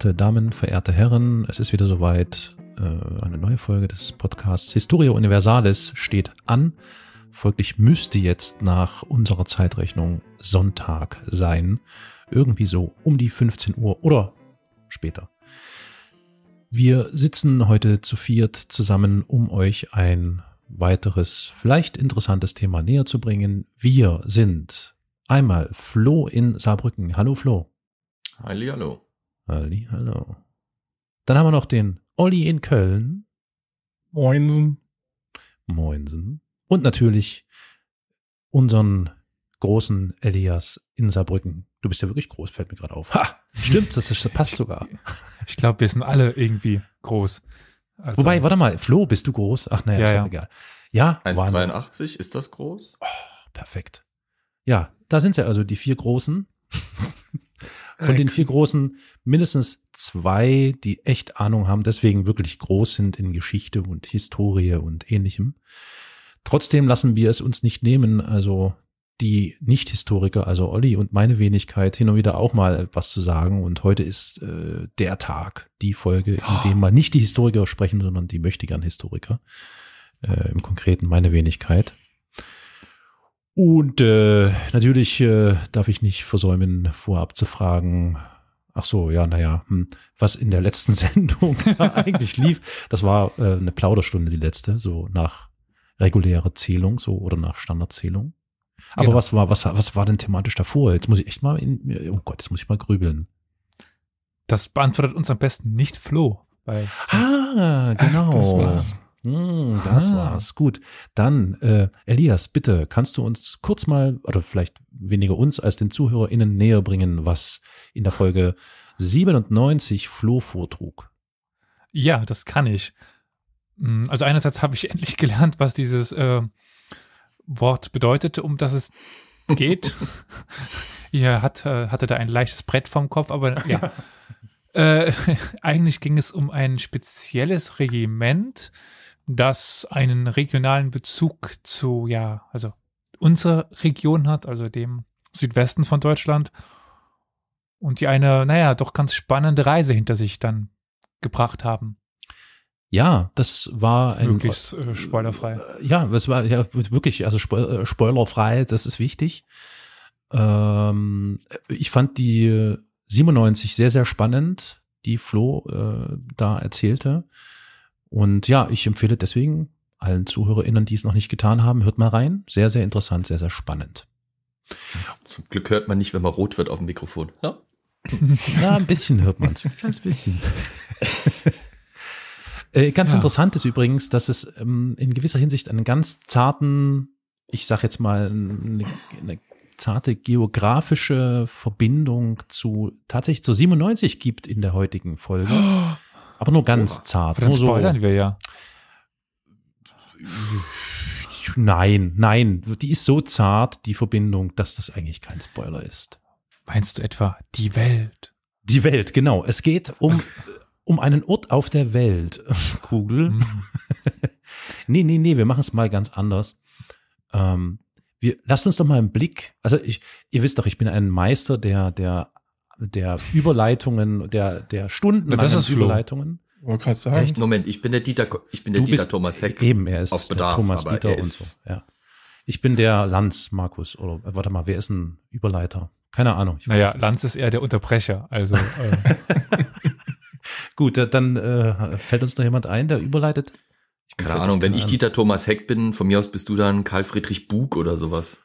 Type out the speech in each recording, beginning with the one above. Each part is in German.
Verehrte Damen, verehrte Herren, es ist wieder soweit. Äh, eine neue Folge des Podcasts Historia Universalis steht an. Folglich müsste jetzt nach unserer Zeitrechnung Sonntag sein. Irgendwie so um die 15 Uhr oder später. Wir sitzen heute zu viert zusammen, um euch ein weiteres, vielleicht interessantes Thema näher zu bringen. Wir sind einmal Flo in Saarbrücken. Hallo Flo. Halli, hallo. Ali, hallo. Dann haben wir noch den Olli in Köln. Moinsen. Moinsen. Und natürlich unseren großen Elias in Saarbrücken. Du bist ja wirklich groß, fällt mir gerade auf. Ha, stimmt, das, ist, das passt sogar. Ich glaube, wir sind alle irgendwie groß. Also, Wobei, warte mal, Flo, bist du groß? Ach, naja, ja, ist ja egal. Ja, 1,83, ist das groß? Oh, perfekt. Ja, da sind ja also die vier Großen. Von den vier großen mindestens zwei, die echt Ahnung haben, deswegen wirklich groß sind in Geschichte und Historie und ähnlichem. Trotzdem lassen wir es uns nicht nehmen, also die Nicht-Historiker, also Olli und meine Wenigkeit, hin und wieder auch mal was zu sagen. Und heute ist äh, der Tag, die Folge, in oh. dem mal nicht die Historiker sprechen, sondern die möchte gern historiker Äh, Im Konkreten meine Wenigkeit. Und äh, natürlich äh, darf ich nicht versäumen, vorab zu fragen, Ach so, ja, naja, hm. was in der letzten Sendung eigentlich lief, das war äh, eine Plauderstunde, die letzte, so nach regulärer Zählung, so oder nach Standardzählung. Aber genau. was war, was, was war denn thematisch davor? Jetzt muss ich echt mal in, oh Gott, jetzt muss ich mal grübeln. Das beantwortet uns am besten nicht Flo. Weil ah, genau. Ach, hm, das ah. war's. Gut. Dann, äh, Elias, bitte, kannst du uns kurz mal, oder vielleicht weniger uns als den ZuhörerInnen näher bringen, was in der Folge 97 Flo vortrug? Ja, das kann ich. Hm, also einerseits habe ich endlich gelernt, was dieses äh, Wort bedeutet, um das es geht. ja, hat, äh, hatte da ein leichtes Brett vorm Kopf, aber ja. äh, eigentlich ging es um ein spezielles Regiment, das einen regionalen Bezug zu, ja, also unserer Region hat, also dem Südwesten von Deutschland. Und die eine, naja, doch ganz spannende Reise hinter sich dann gebracht haben. Ja, das war ein. Möglichst äh, spoilerfrei. Äh, ja, das war ja wirklich, also äh, spoilerfrei, das ist wichtig. Ähm, ich fand die 97 sehr, sehr spannend, die Flo äh, da erzählte. Und ja, ich empfehle deswegen allen ZuhörerInnen, die es noch nicht getan haben, hört mal rein. Sehr, sehr interessant, sehr, sehr spannend. Zum Glück hört man nicht, wenn man rot wird auf dem Mikrofon. Ja. ja ein bisschen hört man es. Ein bisschen. äh, ganz ja. interessant ist übrigens, dass es ähm, in gewisser Hinsicht einen ganz zarten, ich sag jetzt mal, eine, eine zarte geografische Verbindung zu tatsächlich zu 97 gibt in der heutigen Folge. Aber nur ganz oh, zart. Dann nur spoilern so. wir ja. Nein, nein. Die ist so zart, die Verbindung, dass das eigentlich kein Spoiler ist. Meinst du etwa die Welt? Die Welt, genau. Es geht um, um einen Ort auf der Welt, Kugel. Mm. nee, nee, nee, wir machen es mal ganz anders. Ähm, wir, lasst uns doch mal einen Blick, also ich, ihr wisst doch, ich bin ein Meister der, der der Überleitungen, der, der Stunden das ist Überleitungen. Wollte gerade sagen. Echt? Moment, ich bin der Dieter, ich bin der Dieter Thomas Heck. Eben, er ist auf Bedarf, Thomas Dieter und so. Ja. Ich bin der Lanz, Markus. Oder warte mal, wer ist ein Überleiter? Keine Ahnung. naja, Lanz ist eher der Unterbrecher. Also. Äh. Gut, dann äh, fällt uns noch jemand ein, der überleitet. Ich keine Ahnung, keine wenn ich Dieter Thomas Heck bin, von mir aus bist du dann Karl Friedrich Bug oder sowas.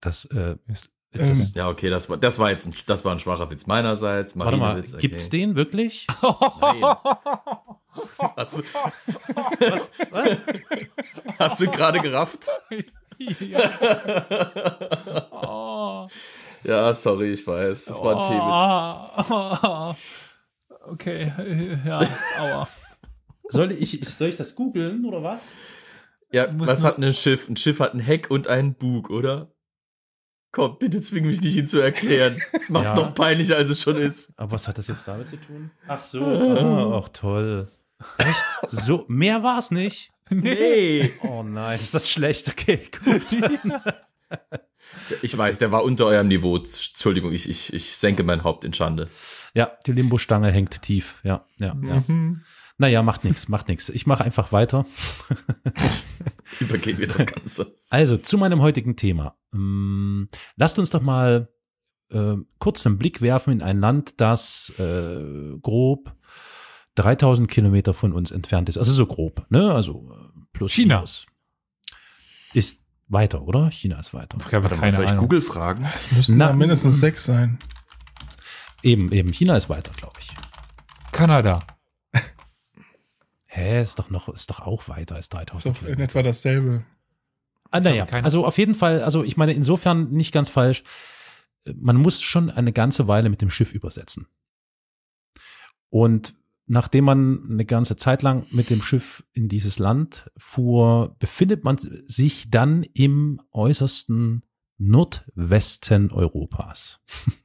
Das äh, ist ähm, ja, okay, das war, das war jetzt ein, das war ein schwacher Witz meinerseits. Warte mal, Witz, okay. gibt's den wirklich? Nein. Hast du, was, was? Hast du gerade gerafft? ja. Oh. ja, sorry, ich weiß. Das war ein oh. Teewitz. Okay, ja, aua. Soll ich, soll ich das googeln oder was? Ja, was hat ein Schiff? Ein Schiff hat ein Heck und einen Bug, oder? Komm, bitte zwing mich nicht, ihn zu erklären. Das macht's ja. noch peinlicher, als es schon ist. Aber was hat das jetzt damit zu tun? Ach so. Ah, ach, toll. Echt? So, mehr war es nicht. Nee. Oh nein, ist das schlecht. Okay, gut. Ja. Ich weiß, der war unter eurem Niveau. Entschuldigung, ich, ich, ich senke mein Haupt in Schande. Ja, die Limbo-Stange hängt tief. Ja, ja, mhm. ja. Naja, macht nichts, macht nichts. Ich mache einfach weiter. Übergehen wir das Ganze. Also, zu meinem heutigen Thema. Ähm, lasst uns doch mal äh, kurz einen Blick werfen in ein Land, das äh, grob 3000 Kilometer von uns entfernt ist. Also so grob, ne? Also äh, plus China. Minus. Ist weiter, oder? China ist weiter. Ich habe keine soll ich Google fragen? Es müssen Na, mindestens hm. sechs sein. Eben, eben. China ist weiter, glaube ich. Kanada. Hä, ist doch noch, ist doch auch weiter als 3000 Ist doch in etwa dasselbe. Ah, naja, also auf jeden Fall, also ich meine, insofern nicht ganz falsch. Man muss schon eine ganze Weile mit dem Schiff übersetzen. Und nachdem man eine ganze Zeit lang mit dem Schiff in dieses Land fuhr, befindet man sich dann im äußersten Nordwesten Europas.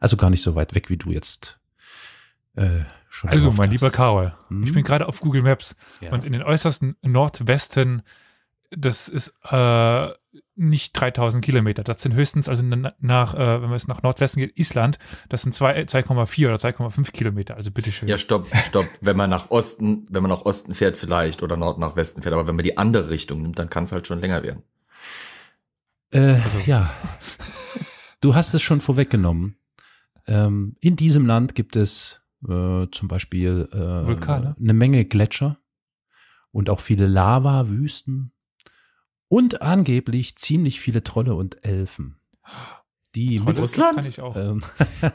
also gar nicht so weit weg, wie du jetzt äh, also, mein lieber Karol, hm? ich mhm. bin gerade auf Google Maps ja. und in den äußersten Nordwesten, das ist äh, nicht 3000 Kilometer. Das sind höchstens, also nach, äh, wenn man es nach Nordwesten geht, Island, das sind 2,4 oder 2,5 Kilometer. Also bitteschön. Ja, stopp, stopp. wenn man nach Osten, wenn man nach Osten fährt vielleicht oder Nord nach Westen fährt, aber wenn man die andere Richtung nimmt, dann kann es halt schon länger werden. Äh, also. Ja. Du hast es schon vorweggenommen. Ähm, in diesem Land gibt es äh, zum Beispiel äh, Vulkane. Ne? eine Menge Gletscher und auch viele Lava-Wüsten und angeblich ziemlich viele Trolle und Elfen. Die Trolle, mit Russland? kann ich auch. Ähm, ah,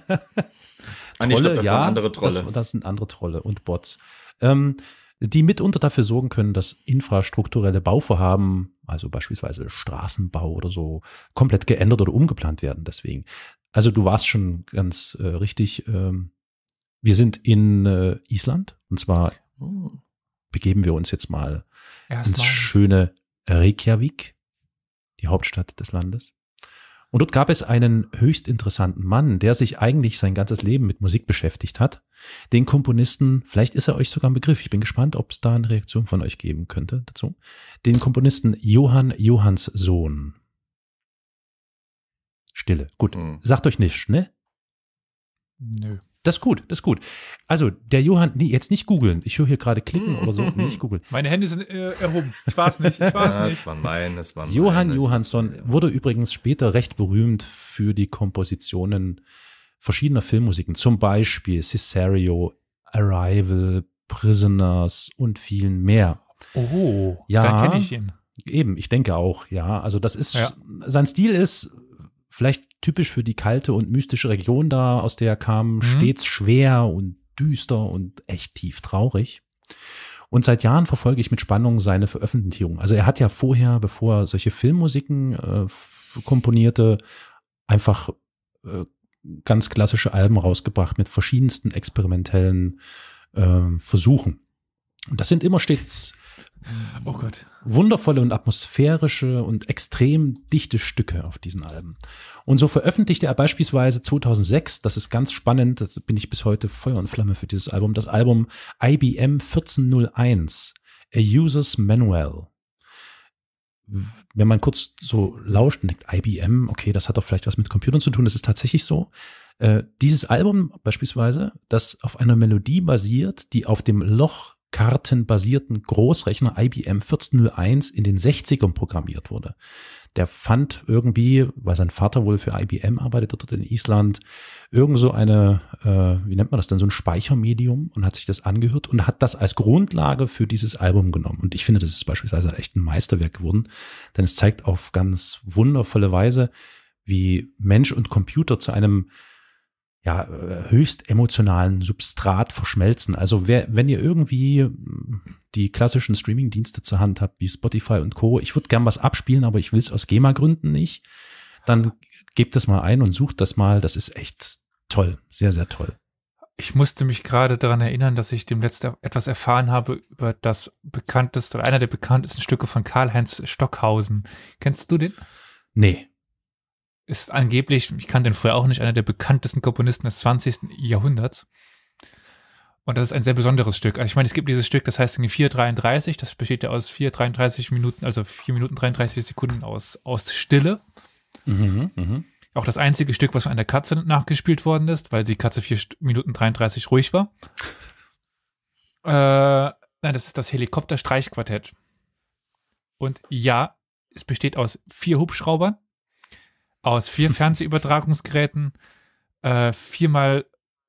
Trolle, ich glaub, das ja, andere Trolle. Das, das, sind andere Trolle und Bots. Ähm, die mitunter dafür sorgen können, dass infrastrukturelle Bauvorhaben, also beispielsweise Straßenbau oder so, komplett geändert oder umgeplant werden. Deswegen. Also du warst schon ganz äh, richtig. Ähm, wir sind in äh, Island und zwar oh. begeben wir uns jetzt mal Erst ins schöne Reykjavik, die Hauptstadt des Landes. Und dort gab es einen höchst interessanten Mann, der sich eigentlich sein ganzes Leben mit Musik beschäftigt hat. Den Komponisten, vielleicht ist er euch sogar ein Begriff, ich bin gespannt, ob es da eine Reaktion von euch geben könnte dazu. Den Komponisten Johann Johanns Sohn. Stille. Gut. Hm. Sagt euch nicht, ne? Nö. Das ist gut, das ist gut. Also, der Johann, nee, jetzt nicht googeln. Ich höre hier gerade klicken oder so, nicht googeln. Meine Hände sind äh, erhoben. Ich war's nicht, ich war's ja, nicht. Das war mein, das war mein. Johann Johansson wurde übrigens später recht berühmt für die Kompositionen verschiedener Filmmusiken. Zum Beispiel Cesario, Arrival, Prisoners und vielen mehr. Oh, ja, da kenne ich ihn. Eben, ich denke auch, ja. Also, das ist, ja. sein Stil ist vielleicht typisch für die kalte und mystische Region da, aus der er kam, mhm. stets schwer und düster und echt tief traurig. Und seit Jahren verfolge ich mit Spannung seine Veröffentlichung. Also er hat ja vorher, bevor er solche Filmmusiken äh, komponierte, einfach äh, ganz klassische Alben rausgebracht mit verschiedensten experimentellen äh, Versuchen. Und das sind immer stets Oh Gott. Wundervolle und atmosphärische und extrem dichte Stücke auf diesen Alben. Und so veröffentlichte er beispielsweise 2006, das ist ganz spannend, da bin ich bis heute Feuer und Flamme für dieses Album, das Album IBM 1401, A User's Manual. Wenn man kurz so lauscht und denkt, IBM, okay, das hat doch vielleicht was mit Computern zu tun, das ist tatsächlich so. Äh, dieses Album beispielsweise, das auf einer Melodie basiert, die auf dem Loch kartenbasierten Großrechner IBM 1401 in den 60ern programmiert wurde. Der fand irgendwie, weil sein Vater wohl für IBM arbeitete dort in Island, irgend so eine, äh, wie nennt man das denn, so ein Speichermedium und hat sich das angehört und hat das als Grundlage für dieses Album genommen. Und ich finde, das ist beispielsweise echt ein Meisterwerk geworden, denn es zeigt auf ganz wundervolle Weise, wie Mensch und Computer zu einem ja, äh, höchst emotionalen Substrat verschmelzen. Also wer, wenn ihr irgendwie hm, die klassischen Streaming-Dienste zur Hand habt, wie Spotify und Co., ich würde gern was abspielen, aber ich will es aus GEMA-Gründen nicht, dann gebt das mal ein und sucht das mal. Das ist echt toll, sehr, sehr toll. Ich musste mich gerade daran erinnern, dass ich dem letzten etwas erfahren habe über das bekannteste oder einer der bekanntesten Stücke von Karl-Heinz Stockhausen. Kennst du den? Nee ist angeblich, ich kannte den früher auch nicht, einer der bekanntesten Komponisten des 20. Jahrhunderts. Und das ist ein sehr besonderes Stück. Also ich meine, es gibt dieses Stück, das heißt 433, das besteht ja aus 433 Minuten, also 4 Minuten 33 Sekunden aus, aus Stille. Mhm, mh. Auch das einzige Stück, was von einer Katze nachgespielt worden ist, weil die Katze 4 Minuten 33 ruhig war. Äh, nein, das ist das Helikopter-Streichquartett. Und ja, es besteht aus vier Hubschraubern, aus vier Fernsehübertragungsgeräten, äh, viermal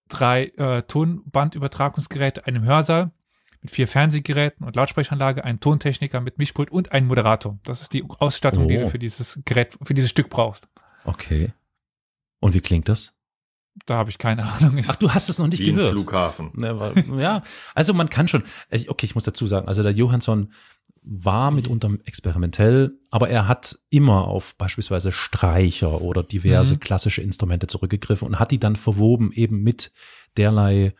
drei äh, Tonbandübertragungsgeräte, einem Hörsaal mit vier Fernsehgeräten und Lautsprechanlage, einem Tontechniker mit Mischpult und einem Moderator. Das ist die Ausstattung, oh. die du oh. für dieses Gerät, für dieses Stück brauchst. Okay. Und wie klingt das? Da habe ich keine Ahnung. Ach, du hast es noch nicht Wie gehört. Flughafen. Ne, ja, also man kann schon. Okay, ich muss dazu sagen, also der Johansson war mitunter mhm. experimentell, aber er hat immer auf beispielsweise Streicher oder diverse mhm. klassische Instrumente zurückgegriffen und hat die dann verwoben eben mit derlei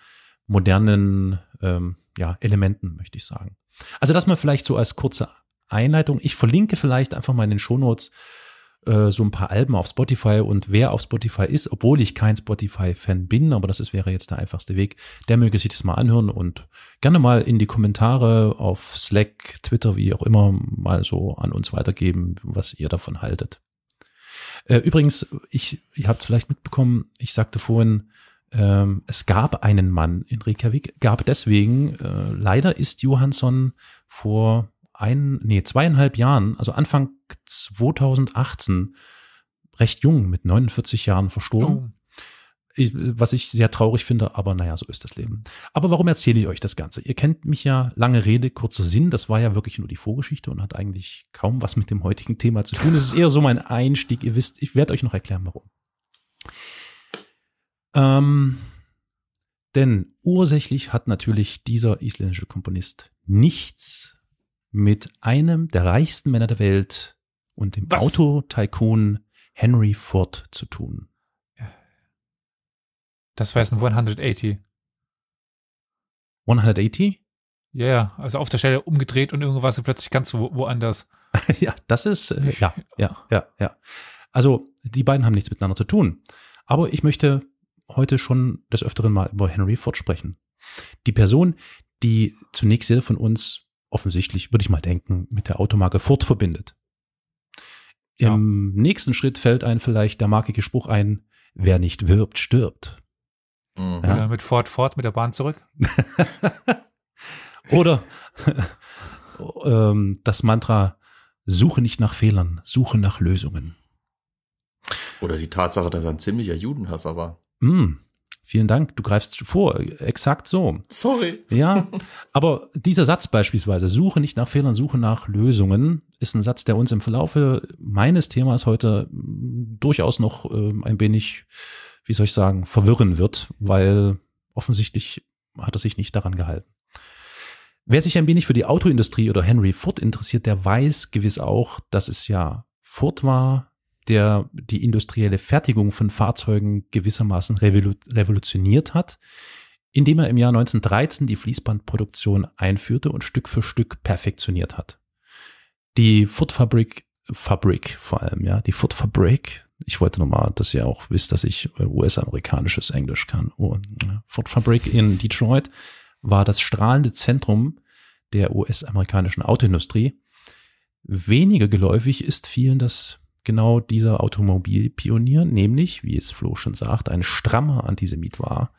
modernen ähm, ja, Elementen, möchte ich sagen. Also das mal vielleicht so als kurze Einleitung. Ich verlinke vielleicht einfach mal in den Shownotes äh, so ein paar Alben auf Spotify und wer auf Spotify ist, obwohl ich kein Spotify-Fan bin, aber das ist, wäre jetzt der einfachste Weg, der möge sich das mal anhören und gerne mal in die Kommentare auf Slack, Twitter, wie auch immer, mal so an uns weitergeben, was ihr davon haltet. Äh, übrigens, ich, ihr habt es vielleicht mitbekommen, ich sagte vorhin, ähm, es gab einen Mann in Reykjavik, gab deswegen, äh, leider ist Johansson vor ein, nee, zweieinhalb Jahren, also Anfang 2018, recht jung, mit 49 Jahren verstorben. Oh. Ich, was ich sehr traurig finde, aber naja, so ist das Leben. Aber warum erzähle ich euch das Ganze? Ihr kennt mich ja, lange Rede, kurzer Sinn, das war ja wirklich nur die Vorgeschichte und hat eigentlich kaum was mit dem heutigen Thema zu tun. Es ist eher so mein Einstieg, ihr wisst, ich werde euch noch erklären, warum. Ähm, denn ursächlich hat natürlich dieser isländische Komponist nichts mit einem der reichsten Männer der Welt und dem Autotycoon Henry Ford zu tun. Das war jetzt ein 180. 180? Ja, yeah, also auf der Stelle umgedreht und irgendwas plötzlich ganz wo, woanders. ja, das ist, äh, ja, ja, ja, ja. Also, die beiden haben nichts miteinander zu tun. Aber ich möchte heute schon des Öfteren mal über Henry Ford sprechen. Die Person, die zunächst jeder von uns offensichtlich, würde ich mal denken, mit der Automarke Ford verbindet. Ja. Im nächsten Schritt fällt einem vielleicht der markige Spruch ein, wer nicht wirbt, stirbt. Mhm. Ja? mit Ford fort, mit der Bahn zurück. Oder ähm, das Mantra, suche nicht nach Fehlern, suche nach Lösungen. Oder die Tatsache, dass er ein ziemlicher Judenhasser war. Mm, Vielen Dank, du greifst vor, exakt so. Sorry. Ja, aber dieser Satz beispielsweise, suche nicht nach Fehlern, suche nach Lösungen, ist ein Satz, der uns im Verlaufe meines Themas heute mm, durchaus noch äh, ein wenig, wie soll ich sagen, verwirren wird, weil offensichtlich hat er sich nicht daran gehalten. Wer sich ein wenig für die Autoindustrie oder Henry Ford interessiert, der weiß gewiss auch, dass es ja Ford war, der die industrielle Fertigung von Fahrzeugen gewissermaßen revolutioniert hat, indem er im Jahr 1913 die Fließbandproduktion einführte und Stück für Stück perfektioniert hat. Die Foot Fabrik, vor allem, ja, die Foot Fabrik, ich wollte nochmal, dass ihr auch wisst, dass ich äh, US-amerikanisches Englisch kann. Oh, ja. Ne, Foot Fabrik in Detroit war das strahlende Zentrum der US-amerikanischen Autoindustrie. Weniger geläufig ist vielen das genau dieser Automobilpionier, nämlich, wie es Flo schon sagt, ein strammer Antisemit war,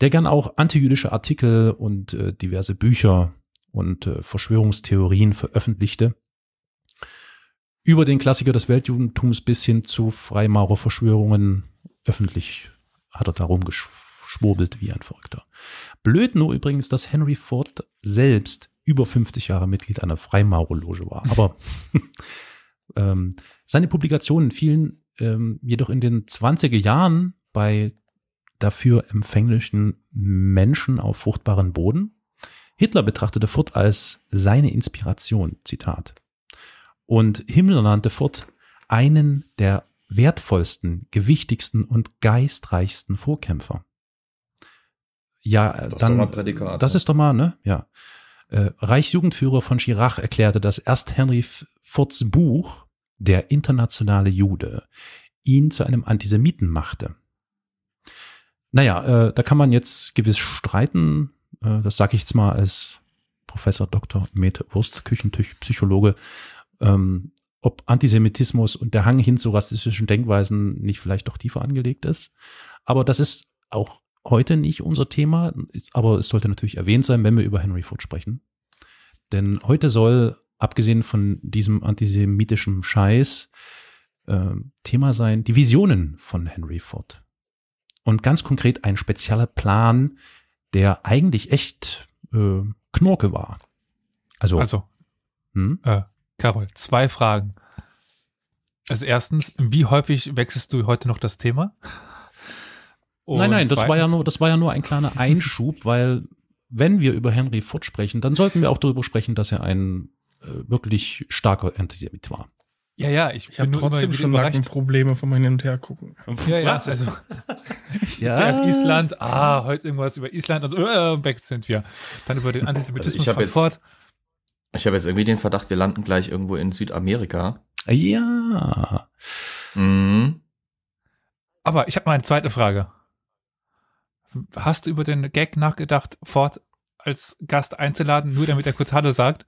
der gern auch antijüdische Artikel und äh, diverse Bücher und äh, Verschwörungstheorien veröffentlichte. Über den Klassiker des Weltjudentums bis hin zu Freimaurerverschwörungen öffentlich hat er darum geschwurbelt wie ein Verrückter. Blöd nur übrigens, dass Henry Ford selbst über 50 Jahre Mitglied einer Freimaurerloge war. Aber ähm, seine Publikationen fielen ähm, jedoch in den 20er Jahren bei dafür empfänglichen Menschen auf fruchtbaren Boden. Hitler betrachtete Furt als seine Inspiration, Zitat. Und Himmler nannte Furt einen der wertvollsten, gewichtigsten und geistreichsten Vorkämpfer. Ja, das dann. Ist das ne? ist doch mal, ne? Ja. Äh, Reichsjugendführer von Chirac erklärte, dass erst Henry Furts Buch der internationale Jude, ihn zu einem Antisemiten machte. Naja, äh, da kann man jetzt gewiss streiten. Äh, das sage ich jetzt mal als Professor Dr. Mete Wurst, Küchentischpsychologe, ähm, ob Antisemitismus und der Hang hin zu rassistischen Denkweisen nicht vielleicht doch tiefer angelegt ist. Aber das ist auch heute nicht unser Thema, aber es sollte natürlich erwähnt sein, wenn wir über Henry Ford sprechen. Denn heute soll abgesehen von diesem antisemitischen Scheiß, äh, Thema sein die Visionen von Henry Ford. Und ganz konkret ein spezieller Plan, der eigentlich echt äh, Knorke war. Also, also hm? äh, Carol, zwei Fragen. Also erstens, wie häufig wechselst du heute noch das Thema? Und nein, nein, das war ja nur, das war ja nur ein kleiner Einschub, weil wenn wir über Henry Ford sprechen, dann sollten wir auch darüber sprechen, dass er ein äh, wirklich starker Antisemit war. Ja, ja, ich, ich habe trotzdem schon Probleme vom Hin und Her gucken. Ja, ja, also ja. zuerst Island, ah, heute irgendwas über Island und so, äh, weg sind wir. Dann über den Antisemitismus also ich von jetzt, Ich habe jetzt irgendwie den Verdacht, wir landen gleich irgendwo in Südamerika. Ah, ja. Mhm. Aber ich habe mal eine zweite Frage. Hast du über den Gag nachgedacht, Ford als Gast einzuladen, nur damit er kurz Hallo sagt.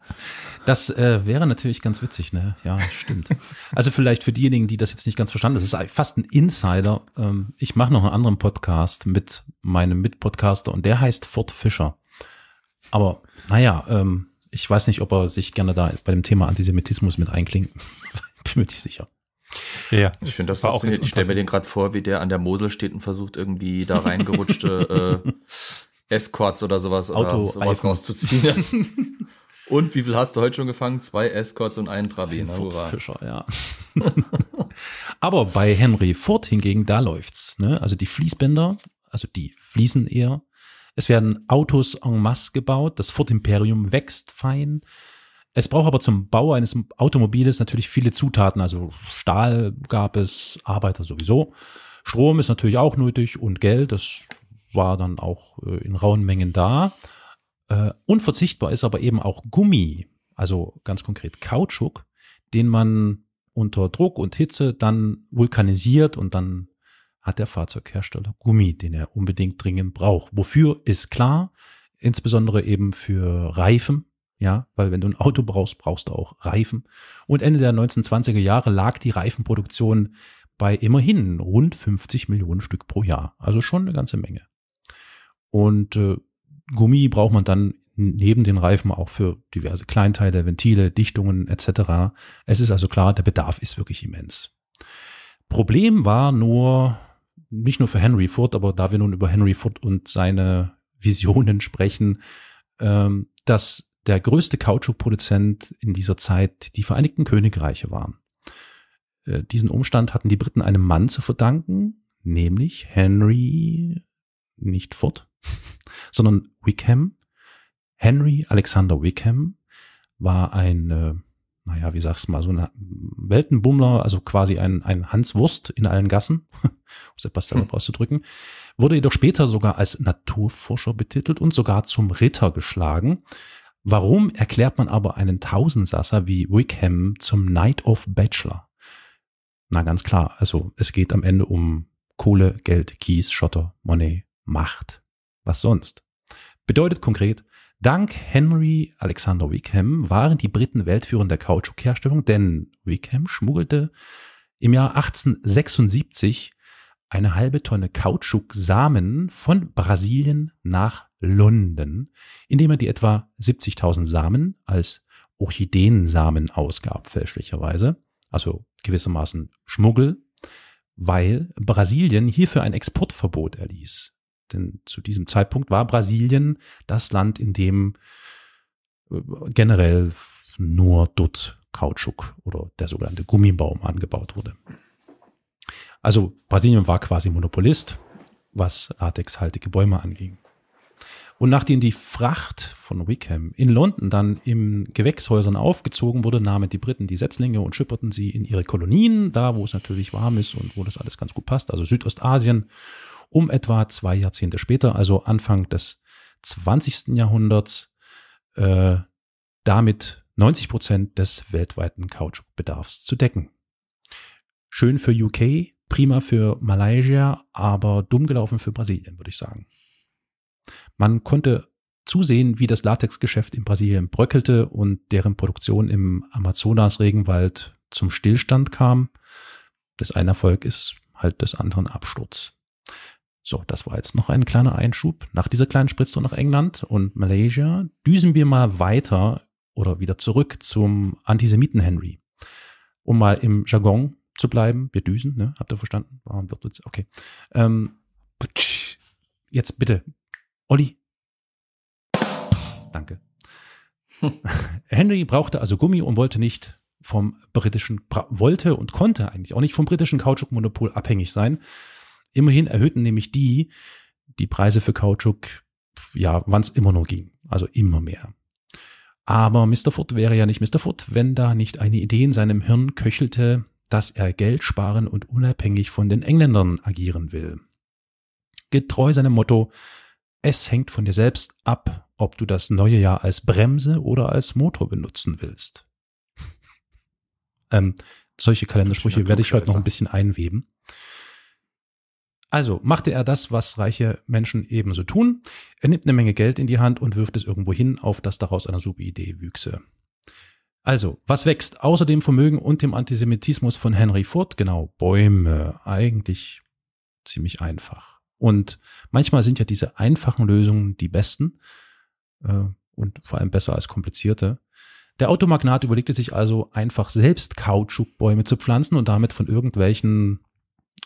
Das äh, wäre natürlich ganz witzig, ne? Ja, stimmt. also vielleicht für diejenigen, die das jetzt nicht ganz verstanden, das ist fast ein Insider. Ähm, ich mache noch einen anderen Podcast mit meinem Mitpodcaster und der heißt Ford Fischer. Aber naja, ähm, ich weiß nicht, ob er sich gerne da bei dem Thema Antisemitismus mit einklingt. Bin mir nicht sicher. Ja, ich finde das war auch Ich stelle mir den gerade vor, wie der an der Mosel steht und versucht irgendwie da reingerutschte äh, Escorts oder sowas Auto oder sowas rauszuziehen. und wie viel hast du heute schon gefangen? Zwei Escorts und einen Trabiner. Ein ne? Fischer, ja. Aber bei Henry Ford hingegen, da läuft's. Ne? Also die Fließbänder, also die fließen eher. Es werden Autos en masse gebaut. Das Ford-Imperium wächst fein. Es braucht aber zum Bau eines Automobiles natürlich viele Zutaten. Also Stahl gab es, Arbeiter sowieso. Strom ist natürlich auch nötig und Geld. Das war dann auch äh, in rauen Mengen da. Äh, unverzichtbar ist aber eben auch Gummi, also ganz konkret Kautschuk, den man unter Druck und Hitze dann vulkanisiert und dann hat der Fahrzeughersteller Gummi, den er unbedingt dringend braucht. Wofür ist klar, insbesondere eben für Reifen, ja, weil wenn du ein Auto brauchst, brauchst du auch Reifen. Und Ende der 1920er Jahre lag die Reifenproduktion bei immerhin rund 50 Millionen Stück pro Jahr, also schon eine ganze Menge. Und äh, Gummi braucht man dann neben den Reifen auch für diverse Kleinteile, Ventile, Dichtungen etc. Es ist also klar, der Bedarf ist wirklich immens. Problem war nur, nicht nur für Henry Ford, aber da wir nun über Henry Ford und seine Visionen sprechen, ähm, dass der größte Kautschukproduzent in dieser Zeit die Vereinigten Königreiche waren. Äh, diesen Umstand hatten die Briten einem Mann zu verdanken, nämlich Henry nicht Ford, sondern Wickham, Henry Alexander Wickham, war ein, äh, naja, wie sagst du mal, so ein Weltenbummler, also quasi ein, ein Hans Wurst in allen Gassen, um es etwas selber hm. auszudrücken, wurde jedoch später sogar als Naturforscher betitelt und sogar zum Ritter geschlagen. Warum erklärt man aber einen Tausendsasser wie Wickham zum Knight of Bachelor? Na ganz klar, also es geht am Ende um Kohle, Geld, Kies, Schotter, Money, Macht. Was sonst? Bedeutet konkret, dank Henry Alexander Wickham waren die Briten Weltführer der Kautschukherstellung, denn Wickham schmuggelte im Jahr 1876 eine halbe Tonne Kautschuksamen von Brasilien nach London, indem er die etwa 70.000 Samen als Orchideensamen ausgab, fälschlicherweise, also gewissermaßen Schmuggel, weil Brasilien hierfür ein Exportverbot erließ. Denn zu diesem Zeitpunkt war Brasilien das Land, in dem äh, generell nur dort Kautschuk oder der sogenannte Gummibaum angebaut wurde. Also Brasilien war quasi Monopolist, was latexhaltige Bäume anging. Und nachdem die Fracht von Wickham in London dann in Gewächshäusern aufgezogen wurde, nahmen die Briten die Setzlinge und schipperten sie in ihre Kolonien, da wo es natürlich warm ist und wo das alles ganz gut passt, also Südostasien um etwa zwei Jahrzehnte später, also Anfang des 20. Jahrhunderts, äh, damit 90 Prozent des weltweiten Kautschukbedarfs zu decken. Schön für UK, prima für Malaysia, aber dumm gelaufen für Brasilien, würde ich sagen. Man konnte zusehen, wie das Latexgeschäft in Brasilien bröckelte und deren Produktion im Amazonas-Regenwald zum Stillstand kam. Das eine Erfolg ist halt des anderen Absturz. So, das war jetzt noch ein kleiner Einschub. Nach dieser kleinen Spritztour nach England und Malaysia düsen wir mal weiter oder wieder zurück zum Antisemiten Henry. Um mal im Jargon zu bleiben, wir düsen, ne? Habt ihr verstanden? Warum wird jetzt? Okay. Ähm, jetzt bitte, Olli. Danke. Henry brauchte also Gummi und wollte nicht vom britischen, wollte und konnte eigentlich auch nicht vom britischen Kautschukmonopol abhängig sein. Immerhin erhöhten nämlich die die Preise für Kautschuk, ja, wann es immer nur ging, also immer mehr. Aber Mr. Ford wäre ja nicht Mr. Ford, wenn da nicht eine Idee in seinem Hirn köchelte, dass er Geld sparen und unabhängig von den Engländern agieren will. Getreu seinem Motto, es hängt von dir selbst ab, ob du das neue Jahr als Bremse oder als Motor benutzen willst. ähm, solche Kalendersprüche werde ich heute noch ein bisschen einweben. Also machte er das, was reiche Menschen ebenso tun. Er nimmt eine Menge Geld in die Hand und wirft es irgendwo hin, auf das daraus eine super Idee wüchse. Also, was wächst außer dem Vermögen und dem Antisemitismus von Henry Ford? Genau, Bäume. Eigentlich ziemlich einfach. Und manchmal sind ja diese einfachen Lösungen die besten äh, und vor allem besser als komplizierte. Der Automagnat überlegte sich also einfach selbst Kautschukbäume zu pflanzen und damit von irgendwelchen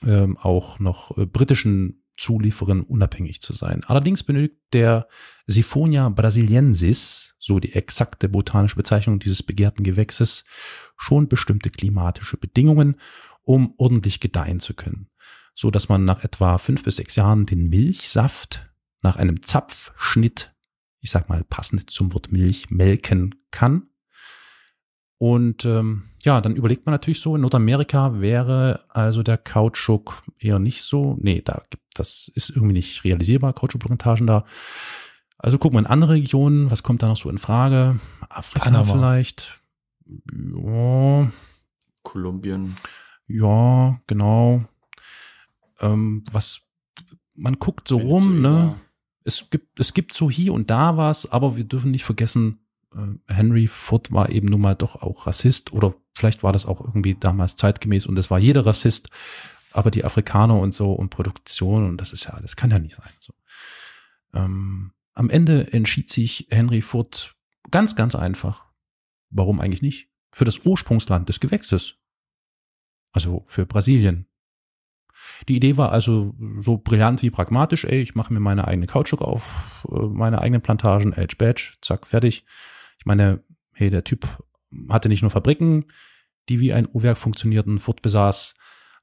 ähm, auch noch äh, britischen Zulieferern unabhängig zu sein. Allerdings benötigt der Siphonia brasiliensis, so die exakte botanische Bezeichnung dieses begehrten Gewächses, schon bestimmte klimatische Bedingungen, um ordentlich gedeihen zu können, so dass man nach etwa fünf bis sechs Jahren den Milchsaft nach einem Zapfschnitt, ich sag mal passend zum Wort Milch, melken kann und ähm, ja, dann überlegt man natürlich so, in Nordamerika wäre also der Kautschuk eher nicht so. Nee, da gibt, das ist irgendwie nicht realisierbar, Kautschukplantagen da. Also gucken wir in andere Regionen, was kommt da noch so in Frage? Afrika Panama. vielleicht. Ja. Kolumbien. Ja, genau. Ähm, was man guckt so Venezuela. rum, ne? Es gibt, es gibt so hier und da was, aber wir dürfen nicht vergessen, äh, Henry Ford war eben nun mal doch auch Rassist oder vielleicht war das auch irgendwie damals zeitgemäß und es war jeder Rassist, aber die Afrikaner und so und Produktion und das ist ja alles, kann ja nicht sein. So. Ähm, am Ende entschied sich Henry Ford ganz, ganz einfach, warum eigentlich nicht, für das Ursprungsland des Gewächses, also für Brasilien. Die Idee war also so brillant wie pragmatisch, ey, ich mache mir meine eigene Kautschuk auf, äh, meine eigenen Plantagen, Edge Badge, zack, fertig ich meine, hey, der Typ hatte nicht nur Fabriken, die wie ein Uhrwerk funktionierten. Furt besaß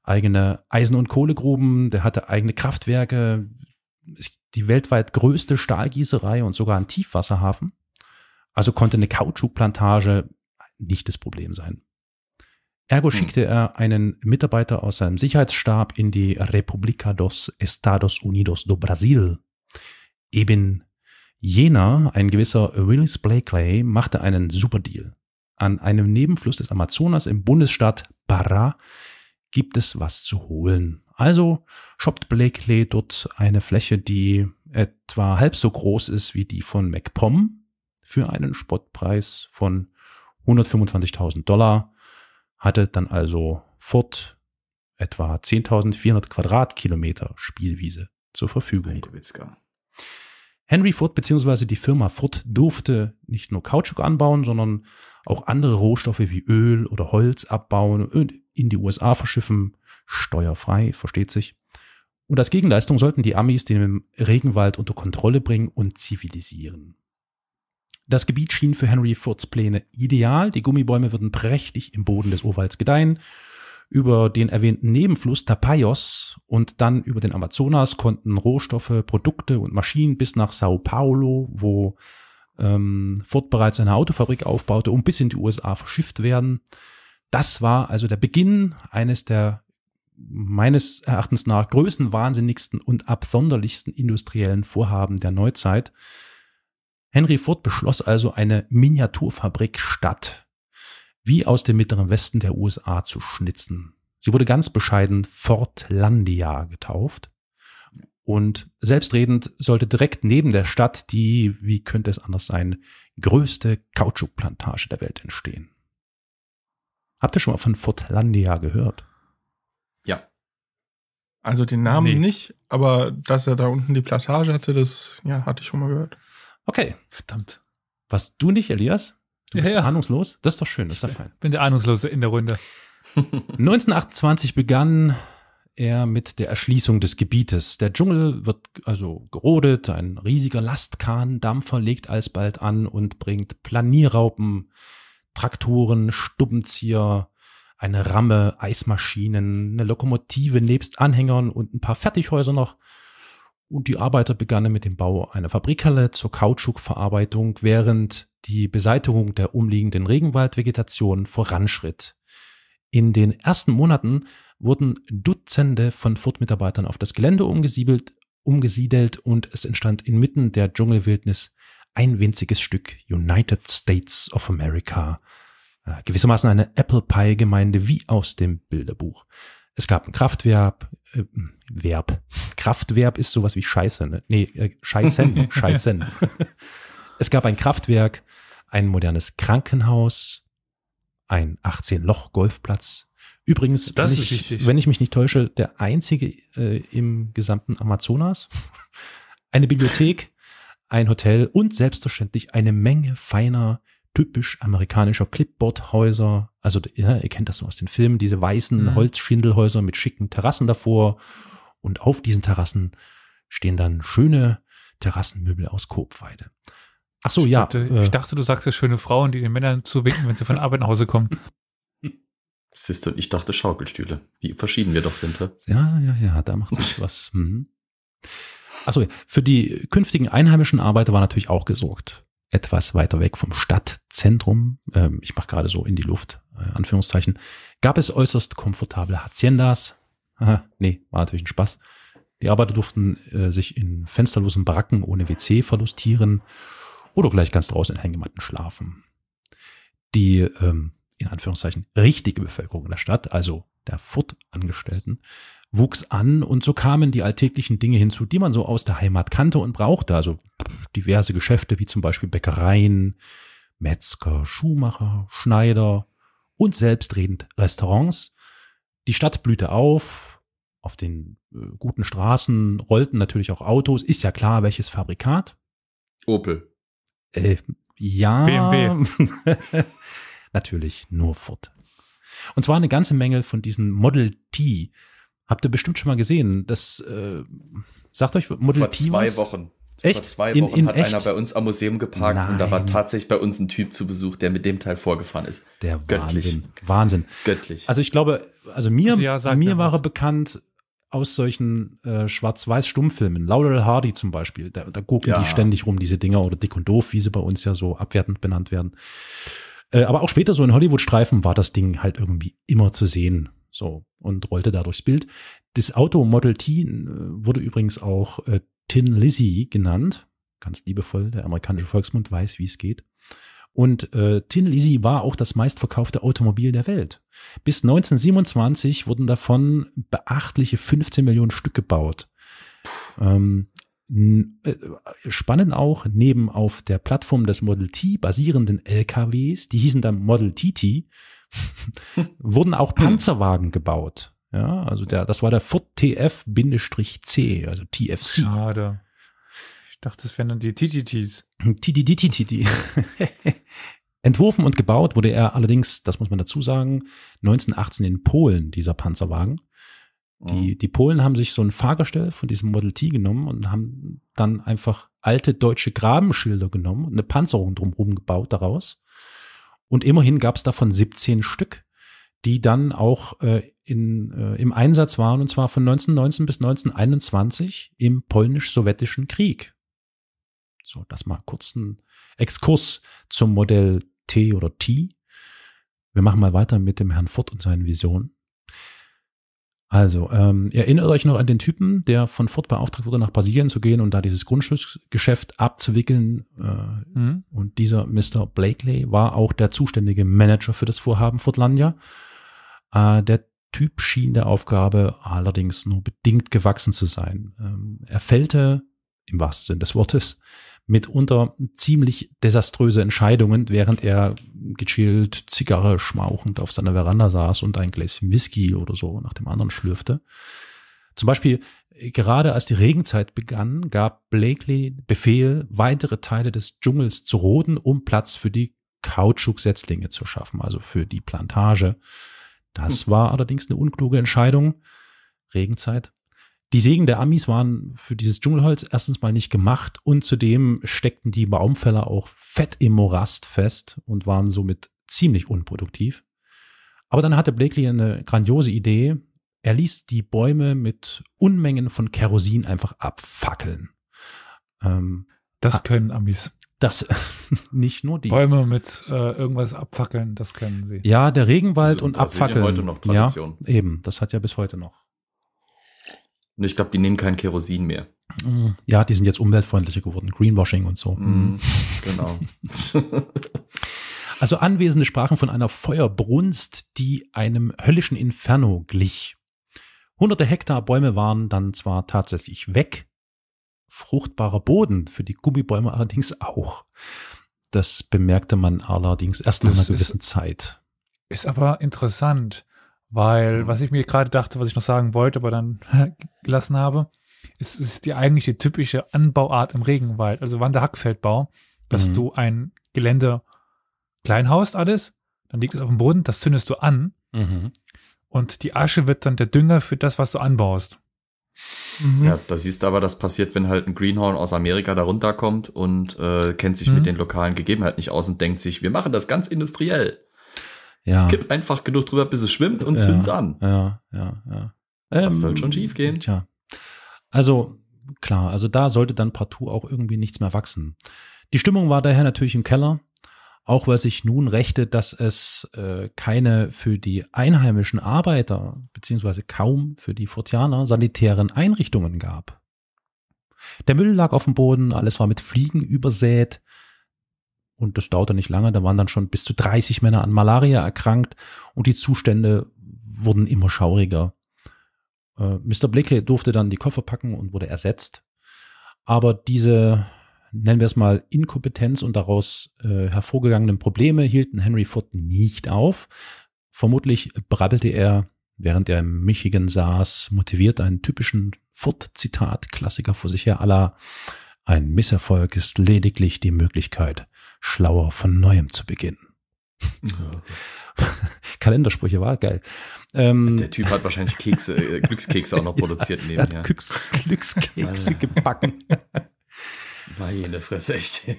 eigene Eisen- und Kohlegruben, der hatte eigene Kraftwerke, die weltweit größte Stahlgießerei und sogar einen Tiefwasserhafen. Also konnte eine Kautschukplantage nicht das Problem sein. Ergo hm. schickte er einen Mitarbeiter aus seinem Sicherheitsstab in die República dos Estados Unidos do Brasil, eben Jener, ein gewisser Willis Blakely, machte einen Superdeal. An einem Nebenfluss des Amazonas im Bundesstaat Para gibt es was zu holen. Also shoppt Blakely dort eine Fläche, die etwa halb so groß ist wie die von MacPom, für einen Spottpreis von 125.000 Dollar, hatte dann also Ford etwa 10.400 Quadratkilometer Spielwiese zur Verfügung. Heidewitzka. Henry Ford bzw. die Firma Ford durfte nicht nur Kautschuk anbauen, sondern auch andere Rohstoffe wie Öl oder Holz abbauen und in die USA verschiffen, steuerfrei, versteht sich. Und als Gegenleistung sollten die Amis den Regenwald unter Kontrolle bringen und zivilisieren. Das Gebiet schien für Henry Fords Pläne ideal. Die Gummibäume würden prächtig im Boden des Urwalds gedeihen über den erwähnten Nebenfluss Tapajos und dann über den Amazonas konnten Rohstoffe, Produkte und Maschinen bis nach Sao Paulo, wo ähm, Ford bereits eine Autofabrik aufbaute, um bis in die USA verschifft werden. Das war also der Beginn eines der meines Erachtens nach größenwahnsinnigsten und absonderlichsten industriellen Vorhaben der Neuzeit. Henry Ford beschloss also eine Miniaturfabrikstadt wie aus dem mittleren Westen der USA zu schnitzen. Sie wurde ganz bescheiden Fortlandia getauft. Und selbstredend sollte direkt neben der Stadt die, wie könnte es anders sein, größte Kautschukplantage der Welt entstehen. Habt ihr schon mal von Fortlandia gehört? Ja. Also den Namen nee. nicht, aber dass er da unten die Plantage hatte, das ja, hatte ich schon mal gehört. Okay, verdammt. Was du nicht, Elias? Du bist ja, ja. ahnungslos? Das ist doch schön, das ist doch fein. Ich bin der Ahnungslose in der Runde. 1928 begann er mit der Erschließung des Gebietes. Der Dschungel wird also gerodet, ein riesiger Lastkahndampfer legt alsbald an und bringt Planierraupen, Traktoren, Stubbenzieher, eine Ramme, Eismaschinen, eine Lokomotive nebst Anhängern und ein paar Fertighäuser noch. Und die Arbeiter begannen mit dem Bau einer Fabrikhalle zur Kautschukverarbeitung, während die Beseitigung der umliegenden Regenwaldvegetation voranschritt. In den ersten Monaten wurden Dutzende von Furt-Mitarbeitern auf das Gelände umgesiedelt, umgesiedelt und es entstand inmitten der Dschungelwildnis ein winziges Stück United States of America. Äh, gewissermaßen eine Apple Pie Gemeinde wie aus dem Bilderbuch. Es gab ein Kraftwerk, äh, Verb. Kraftwerb ist sowas wie Scheiße, ne? Nee, äh, Scheißen, Scheißen. es gab ein Kraftwerk, ein modernes Krankenhaus, ein 18-Loch-Golfplatz. Übrigens, das wenn, ist ich, wichtig. wenn ich mich nicht täusche, der einzige äh, im gesamten Amazonas, eine Bibliothek, ein Hotel und selbstverständlich eine Menge feiner, typisch amerikanischer Clipboardhäuser. Also ja, ihr kennt das nur aus den Filmen, diese weißen mhm. Holzschindelhäuser mit schicken Terrassen davor. Und auf diesen Terrassen stehen dann schöne Terrassenmöbel aus Kopfweide. Ach so, ich ja. Dachte, äh, ich dachte, du sagst ja schöne Frauen, die den Männern zuwinken, wenn sie von Arbeit nach Hause kommen. Siehst du, ich dachte Schaukelstühle. Wie verschieden wir doch sind, hä? Ja, ja, ja, da macht sich was. Mhm. Achso, für die künftigen einheimischen Arbeiter war natürlich auch gesorgt. Etwas weiter weg vom Stadtzentrum, äh, ich mache gerade so in die Luft, äh, Anführungszeichen, gab es äußerst komfortable Haciendas. Aha, nee, war natürlich ein Spaß. Die Arbeiter durften äh, sich in fensterlosen Baracken ohne WC verlustieren oder gleich ganz draußen in Hängematten schlafen. Die ähm, in Anführungszeichen richtige Bevölkerung in der Stadt, also der Furt-Angestellten, wuchs an und so kamen die alltäglichen Dinge hinzu, die man so aus der Heimat kannte und brauchte. Also diverse Geschäfte wie zum Beispiel Bäckereien, Metzger, Schuhmacher, Schneider und selbstredend Restaurants. Die Stadt blühte auf, auf den äh, guten Straßen rollten natürlich auch Autos, ist ja klar, welches Fabrikat. Opel. Äh, ja. BMW. Natürlich, nur Ford. Und zwar eine ganze Menge von diesen Model T. Habt ihr bestimmt schon mal gesehen. Das äh, sagt euch Model Vor T. Vor zwei was? Wochen. Echt? Vor zwei Wochen in, in hat echt? einer bei uns am Museum geparkt Nein. und da war tatsächlich bei uns ein Typ zu Besuch, der mit dem Teil vorgefahren ist. Der Göttlich. Wahnsinn. Wahnsinn. Göttlich. Also ich glaube, also mir, also ja, mir war er bekannt, aus solchen äh, Schwarz-Weiß-Stummfilmen, Laurel Hardy zum Beispiel, da, da gucken ja. die ständig rum, diese Dinger oder dick und doof, wie sie bei uns ja so abwertend benannt werden. Äh, aber auch später so in Hollywood-Streifen war das Ding halt irgendwie immer zu sehen. So, und rollte da durchs Bild. Das Auto Model T äh, wurde übrigens auch äh, Tin Lizzy genannt. Ganz liebevoll, der amerikanische Volksmund weiß, wie es geht. Und äh, Tin Lizzy war auch das meistverkaufte Automobil der Welt. Bis 1927 wurden davon beachtliche 15 Millionen Stück gebaut. Ähm, äh, spannend auch, neben auf der Plattform des Model T basierenden LKWs, die hießen dann Model TT, wurden auch hm. Panzerwagen gebaut. Ja, also der, das war der Ford TF-C, also TFC. Schade. Ich dachte, das wären dann die TTTs. TTTTT. Entworfen und gebaut wurde er allerdings, das muss man dazu sagen, 1918 in Polen, dieser Panzerwagen. Mhm. Die, die Polen haben sich so ein Fahrgestell von diesem Model T genommen und haben dann einfach alte deutsche Grabenschilder genommen und eine Panzerung drumherum gebaut daraus. Und immerhin gab es davon 17 Stück, die dann auch äh, in, äh, im Einsatz waren, und zwar von 1919 bis 1921 im polnisch-sowjetischen Krieg. So, das mal kurz ein Exkurs zum Modell T oder T. Wir machen mal weiter mit dem Herrn Ford und seinen Visionen. Also, ähm, erinnert euch noch an den Typen, der von Ford beauftragt wurde, nach Brasilien zu gehen und da dieses Grundstücksgeschäft abzuwickeln. Äh, mhm. Und dieser Mr. Blakely war auch der zuständige Manager für das Vorhaben Fordlandia. Äh, der Typ schien der Aufgabe allerdings nur bedingt gewachsen zu sein. Ähm, er fällte, im wahrsten Sinne des Wortes, mitunter ziemlich desaströse Entscheidungen, während er gechillt, Zigarre schmauchend auf seiner Veranda saß und ein Gläschen Whisky oder so nach dem anderen schlürfte. Zum Beispiel, äh, gerade als die Regenzeit begann, gab Blakely Befehl, weitere Teile des Dschungels zu roden, um Platz für die Kautschuksetzlinge zu schaffen, also für die Plantage. Das hm. war allerdings eine unkluge Entscheidung. Regenzeit die Segen der Amis waren für dieses Dschungelholz erstens mal nicht gemacht und zudem steckten die Baumfäller auch fett im Morast fest und waren somit ziemlich unproduktiv. Aber dann hatte Blakely eine grandiose Idee. Er ließ die Bäume mit Unmengen von Kerosin einfach abfackeln. Ähm, das ah, können Amis. Das nicht nur die. Bäume mit äh, irgendwas abfackeln, das können sie. Ja, der Regenwald also, und abfackeln. Ja, heute noch Tradition. Ja, eben, das hat ja bis heute noch und ich glaube, die nehmen kein Kerosin mehr. Mhm. Ja, die sind jetzt umweltfreundlicher geworden. Greenwashing und so. Mm, genau. also Anwesende sprachen von einer Feuerbrunst, die einem höllischen Inferno glich. Hunderte Hektar Bäume waren dann zwar tatsächlich weg, fruchtbarer Boden für die Gummibäume allerdings auch. Das bemerkte man allerdings erst nach einer gewissen ist, Zeit. Ist aber interessant, weil, was ich mir gerade dachte, was ich noch sagen wollte, aber dann gelassen habe, ist, ist die eigentlich die typische Anbauart im Regenwald, also Wanderhackfeldbau, dass mhm. du ein Gelände kleinhaust alles, dann liegt es auf dem Boden, das zündest du an mhm. und die Asche wird dann der Dünger für das, was du anbaust. Mhm. Ja, da siehst du aber, das passiert, wenn halt ein Greenhorn aus Amerika da runterkommt und äh, kennt sich mit mhm. den lokalen Gegebenheiten nicht aus und denkt sich, wir machen das ganz industriell. Ja. Kipp einfach genug drüber, bis es schwimmt und ja, zünd's an. Ja, ja, ja. Das ähm, soll schon schief gehen. Tja. Also, klar, also da sollte dann partout auch irgendwie nichts mehr wachsen. Die Stimmung war daher natürlich im Keller, auch weil sich nun rächte, dass es äh, keine für die einheimischen Arbeiter, beziehungsweise kaum für die Fortianer, sanitären Einrichtungen gab. Der Müll lag auf dem Boden, alles war mit Fliegen übersät, und das dauerte nicht lange, da waren dann schon bis zu 30 Männer an Malaria erkrankt und die Zustände wurden immer schauriger. Äh, Mr. Blicke durfte dann die Koffer packen und wurde ersetzt. Aber diese, nennen wir es mal, Inkompetenz und daraus äh, hervorgegangenen Probleme hielten Henry Ford nicht auf. Vermutlich brabbelte er, während er im Michigan saß, motiviert einen typischen Ford-Zitat-Klassiker vor sich her aller. Ein Misserfolg ist lediglich die Möglichkeit, schlauer von neuem zu beginnen. Ja. Kalendersprüche war geil. Ähm, der Typ hat wahrscheinlich Kekse, äh, Glückskekse auch noch produziert ja, nebenher. Glücks, Glückskekse gebacken. Meine Fresse, echt.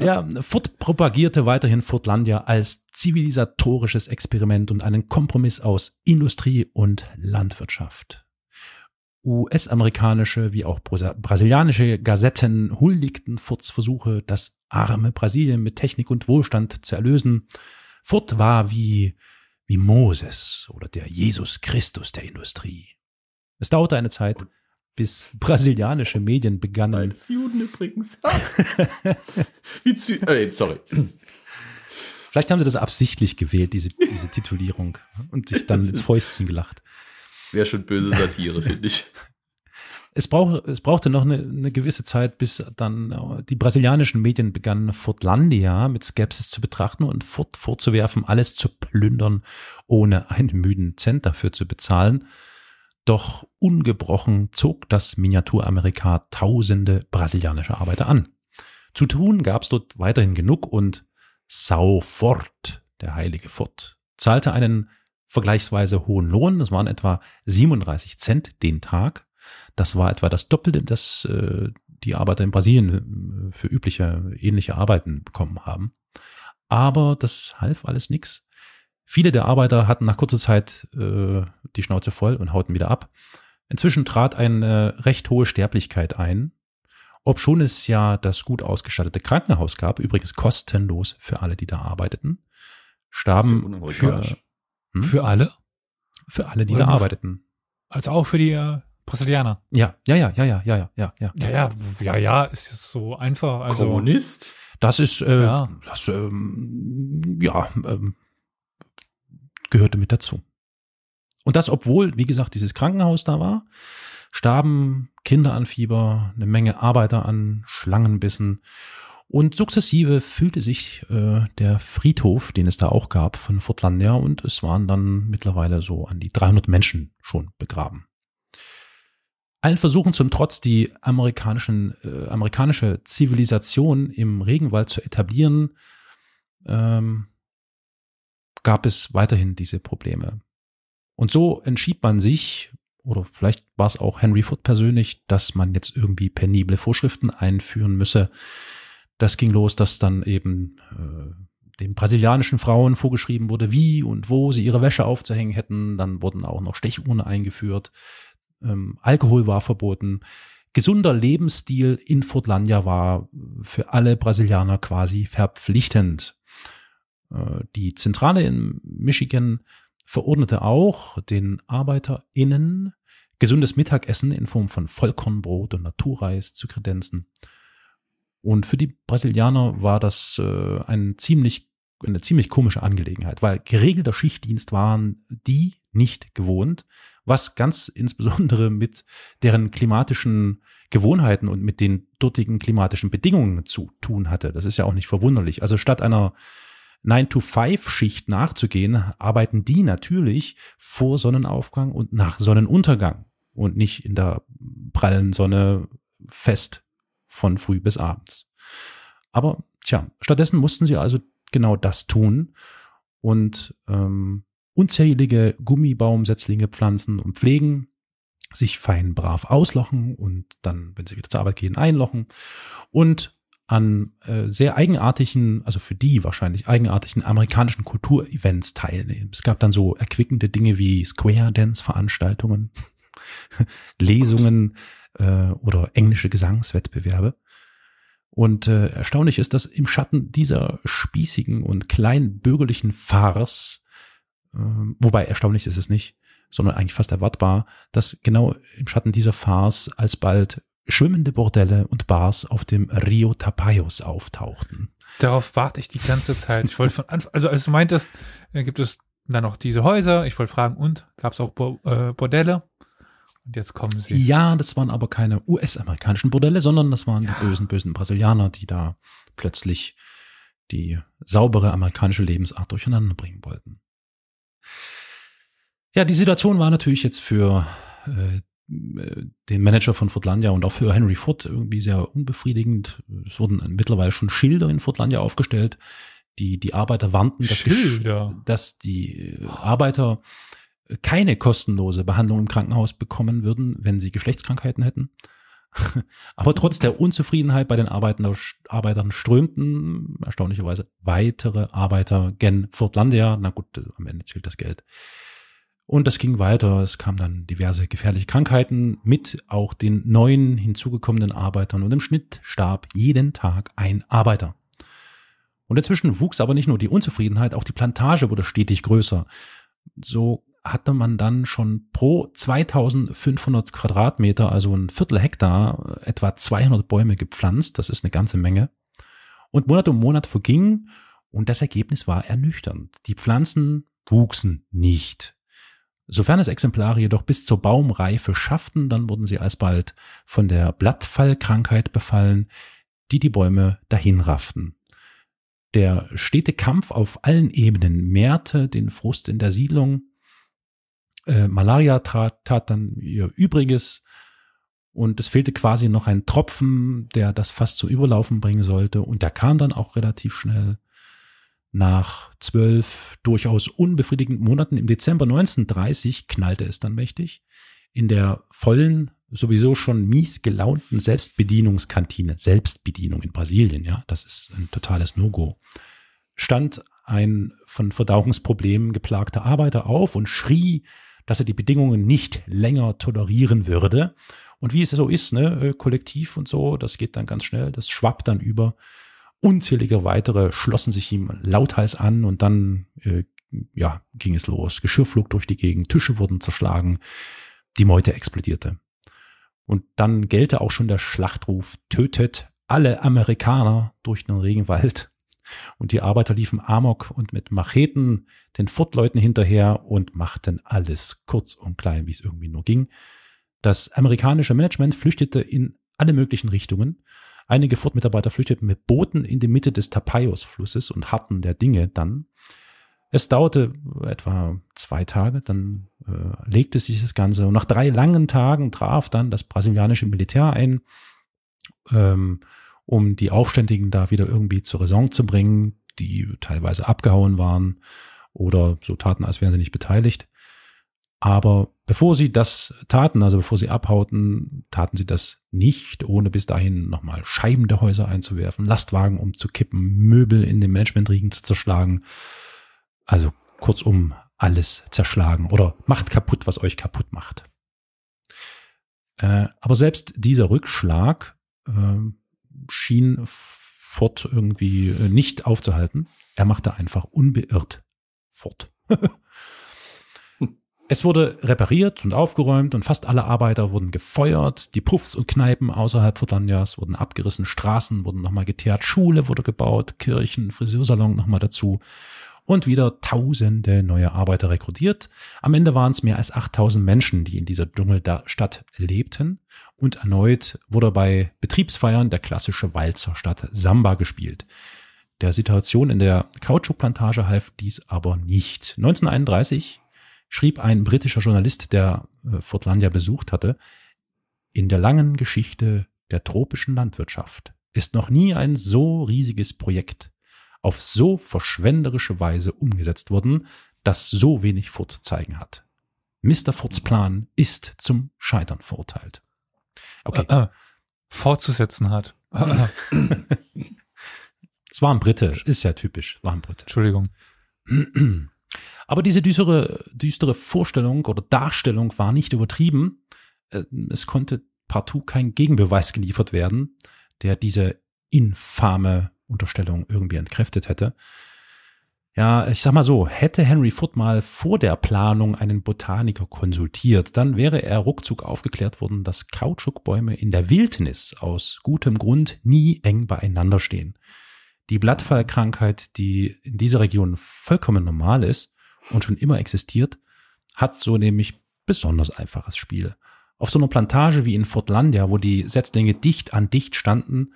ja, Furt propagierte weiterhin Furtlandia als zivilisatorisches Experiment und einen Kompromiss aus Industrie und Landwirtschaft. US-amerikanische wie auch brasilianische Gazetten huldigten Furz Versuche, das arme Brasilien mit Technik und Wohlstand zu erlösen. Furt war wie, wie Moses oder der Jesus Christus der Industrie. Es dauerte eine Zeit, bis brasilianische Medien begannen. Bei Juden übrigens. wie zu, äh, sorry. Vielleicht haben sie das absichtlich gewählt, diese, diese Titulierung, und sich dann ins Fäustchen gelacht. Das wäre schon böse Satire, finde ich. Es, brauch, es brauchte noch eine, eine, gewisse Zeit, bis dann äh, die brasilianischen Medien begannen, Fortlandia mit Skepsis zu betrachten und Fort vorzuwerfen, alles zu plündern, ohne einen müden Cent dafür zu bezahlen. Doch ungebrochen zog das Miniaturamerika tausende brasilianische Arbeiter an. Zu tun gab es dort weiterhin genug und Sao Fort, der heilige Fort, zahlte einen vergleichsweise hohen Lohn. Das waren etwa 37 Cent den Tag. Das war etwa das Doppelte, das äh, die Arbeiter in Brasilien äh, für übliche, ähnliche Arbeiten bekommen haben. Aber das half alles nichts. Viele der Arbeiter hatten nach kurzer Zeit äh, die Schnauze voll und hauten wieder ab. Inzwischen trat eine äh, recht hohe Sterblichkeit ein, obschon es ja das gut ausgestattete Krankenhaus gab, übrigens kostenlos für alle, die da arbeiteten, starben für hm? Für alle? Für alle, die Oder da arbeiteten. Also auch für die äh, Brasilianer. Ja, ja, ja, ja, ja, ja, ja, ja. Ja, ja, ja, ja ja, ist so einfach. Also, Kommunist? Das ist, äh, ja. das, ähm, ja, ähm, gehörte mit dazu. Und das, obwohl, wie gesagt, dieses Krankenhaus da war, starben Kinder an Fieber, eine Menge Arbeiter an Schlangenbissen und sukzessive füllte sich äh, der Friedhof, den es da auch gab, von Fortlandia und es waren dann mittlerweile so an die 300 Menschen schon begraben. Allen Versuchen zum Trotz, die amerikanischen, äh, amerikanische Zivilisation im Regenwald zu etablieren, ähm, gab es weiterhin diese Probleme. Und so entschied man sich, oder vielleicht war es auch Henry Foote persönlich, dass man jetzt irgendwie penible Vorschriften einführen müsse, das ging los, dass dann eben äh, den brasilianischen Frauen vorgeschrieben wurde, wie und wo sie ihre Wäsche aufzuhängen hätten. Dann wurden auch noch Stechuhren eingeführt. Ähm, Alkohol war verboten. Gesunder Lebensstil in Fortlandia war für alle Brasilianer quasi verpflichtend. Äh, die Zentrale in Michigan verordnete auch den ArbeiterInnen gesundes Mittagessen in Form von Vollkornbrot und Naturreis zu kredenzen. Und für die Brasilianer war das äh, ein ziemlich, eine ziemlich komische Angelegenheit, weil geregelter Schichtdienst waren die nicht gewohnt, was ganz insbesondere mit deren klimatischen Gewohnheiten und mit den dortigen klimatischen Bedingungen zu tun hatte. Das ist ja auch nicht verwunderlich. Also statt einer 9-to-5-Schicht nachzugehen, arbeiten die natürlich vor Sonnenaufgang und nach Sonnenuntergang und nicht in der prallen Sonne fest von früh bis abends. Aber tja, stattdessen mussten sie also genau das tun und ähm, unzählige Gummibaumsetzlinge pflanzen und pflegen, sich fein brav auslochen und dann, wenn sie wieder zur Arbeit gehen, einlochen und an äh, sehr eigenartigen, also für die wahrscheinlich eigenartigen amerikanischen Kulturevents teilnehmen. Es gab dann so erquickende Dinge wie Square Dance Veranstaltungen, Lesungen, äh, oder englische Gesangswettbewerbe. Und äh, erstaunlich ist, dass im Schatten dieser spießigen und kleinbürgerlichen Farce, äh, wobei erstaunlich ist es nicht, sondern eigentlich fast erwartbar, dass genau im Schatten dieser Farce alsbald schwimmende Bordelle und Bars auf dem Rio Tapajos auftauchten. Darauf warte ich die ganze Zeit. Ich wollte von Anfang, also als du meintest, äh, gibt es dann noch diese Häuser. Ich wollte fragen, und gab es auch äh, Bordelle? Und jetzt kommen sie. Ja, das waren aber keine US-amerikanischen Bordelle, sondern das waren ja. die bösen, bösen Brasilianer, die da plötzlich die saubere amerikanische Lebensart durcheinander bringen wollten. Ja, die Situation war natürlich jetzt für äh, äh den Manager von Fortlandia und auch für Henry Ford irgendwie sehr unbefriedigend. Es wurden mittlerweile schon Schilder in Fortlandia aufgestellt, die die Arbeiter warnten, dass, dass die äh, Arbeiter keine kostenlose Behandlung im Krankenhaus bekommen würden, wenn sie Geschlechtskrankheiten hätten. Aber trotz der Unzufriedenheit bei den Arbeitern strömten erstaunlicherweise weitere Arbeiter gen Fortlandia. Na gut, äh, am Ende zählt das Geld. Und das ging weiter. Es kamen dann diverse gefährliche Krankheiten mit auch den neuen hinzugekommenen Arbeitern. Und im Schnitt starb jeden Tag ein Arbeiter. Und inzwischen wuchs aber nicht nur die Unzufriedenheit, auch die Plantage wurde stetig größer. So hatte man dann schon pro 2500 Quadratmeter, also ein Viertel Hektar, etwa 200 Bäume gepflanzt. Das ist eine ganze Menge. Und Monat um Monat verging und das Ergebnis war ernüchternd. Die Pflanzen wuchsen nicht. Sofern es Exemplare jedoch bis zur Baumreife schafften, dann wurden sie alsbald von der Blattfallkrankheit befallen, die die Bäume dahinrafften. Der stete Kampf auf allen Ebenen mehrte den Frust in der Siedlung, äh, Malaria trat, tat dann ihr Übriges und es fehlte quasi noch ein Tropfen, der das fast zum Überlaufen bringen sollte und der kam dann auch relativ schnell. Nach zwölf durchaus unbefriedigenden Monaten im Dezember 1930 knallte es dann mächtig. In der vollen, sowieso schon mies gelaunten Selbstbedienungskantine, Selbstbedienung in Brasilien, ja, das ist ein totales No-Go, stand ein von Verdauungsproblemen geplagter Arbeiter auf und schrie dass er die Bedingungen nicht länger tolerieren würde. Und wie es so ist, ne, äh, kollektiv und so, das geht dann ganz schnell, das schwappt dann über. Unzählige weitere schlossen sich ihm lauthals an und dann äh, ja, ging es los. Geschirr flog durch die Gegend, Tische wurden zerschlagen, die Meute explodierte. Und dann gelte auch schon der Schlachtruf, tötet alle Amerikaner durch den Regenwald. Und die Arbeiter liefen Amok und mit Macheten den Furtleuten hinterher und machten alles kurz und klein, wie es irgendwie nur ging. Das amerikanische Management flüchtete in alle möglichen Richtungen. Einige Ford-Mitarbeiter flüchteten mit Booten in die Mitte des Tapajos-Flusses und harten der Dinge dann. Es dauerte etwa zwei Tage, dann äh, legte sich das Ganze. Und nach drei langen Tagen traf dann das brasilianische Militär ein. Ähm, um die Aufständigen da wieder irgendwie zur Raison zu bringen, die teilweise abgehauen waren oder so taten, als wären sie nicht beteiligt. Aber bevor sie das taten, also bevor sie abhauten, taten sie das nicht, ohne bis dahin nochmal Scheiben der Häuser einzuwerfen, Lastwagen umzukippen, Möbel in den Managementriegen zu zerschlagen. Also kurzum, alles zerschlagen oder macht kaputt, was euch kaputt macht. Äh, aber selbst dieser Rückschlag äh, schien fort irgendwie äh, nicht aufzuhalten. Er machte einfach unbeirrt fort. es wurde repariert und aufgeräumt und fast alle Arbeiter wurden gefeuert. Die Puffs und Kneipen außerhalb Fortanias wurden abgerissen, Straßen wurden nochmal geteert, Schule wurde gebaut, Kirchen, Friseursalon nochmal dazu und wieder tausende neue Arbeiter rekrutiert. Am Ende waren es mehr als 8000 Menschen, die in dieser Dschungelstadt lebten. Und erneut wurde bei Betriebsfeiern der klassische Walzer Stadt Samba gespielt. Der Situation in der Kautschukplantage half dies aber nicht. 1931 schrieb ein britischer Journalist, der äh, Fortlandia besucht hatte, in der langen Geschichte der tropischen Landwirtschaft ist noch nie ein so riesiges Projekt auf so verschwenderische Weise umgesetzt wurden, dass so wenig vorzuzeigen hat. Mr. Fords Plan ist zum Scheitern verurteilt. Okay. Äh, äh, fortzusetzen hat. es war ein Brite, ist ja typisch, war ein Brite. Entschuldigung. Aber diese düstere, düstere Vorstellung oder Darstellung war nicht übertrieben. Äh, es konnte partout kein Gegenbeweis geliefert werden, der diese infame Unterstellung irgendwie entkräftet hätte. Ja, ich sag mal so, hätte Henry Ford mal vor der Planung einen Botaniker konsultiert, dann wäre er ruckzuck aufgeklärt worden, dass Kautschukbäume in der Wildnis aus gutem Grund nie eng beieinander stehen. Die Blattfallkrankheit, die in dieser Region vollkommen normal ist und schon immer existiert, hat so nämlich besonders einfaches Spiel. Auf so einer Plantage wie in Fortlandia, wo die Setzlinge dicht an dicht standen,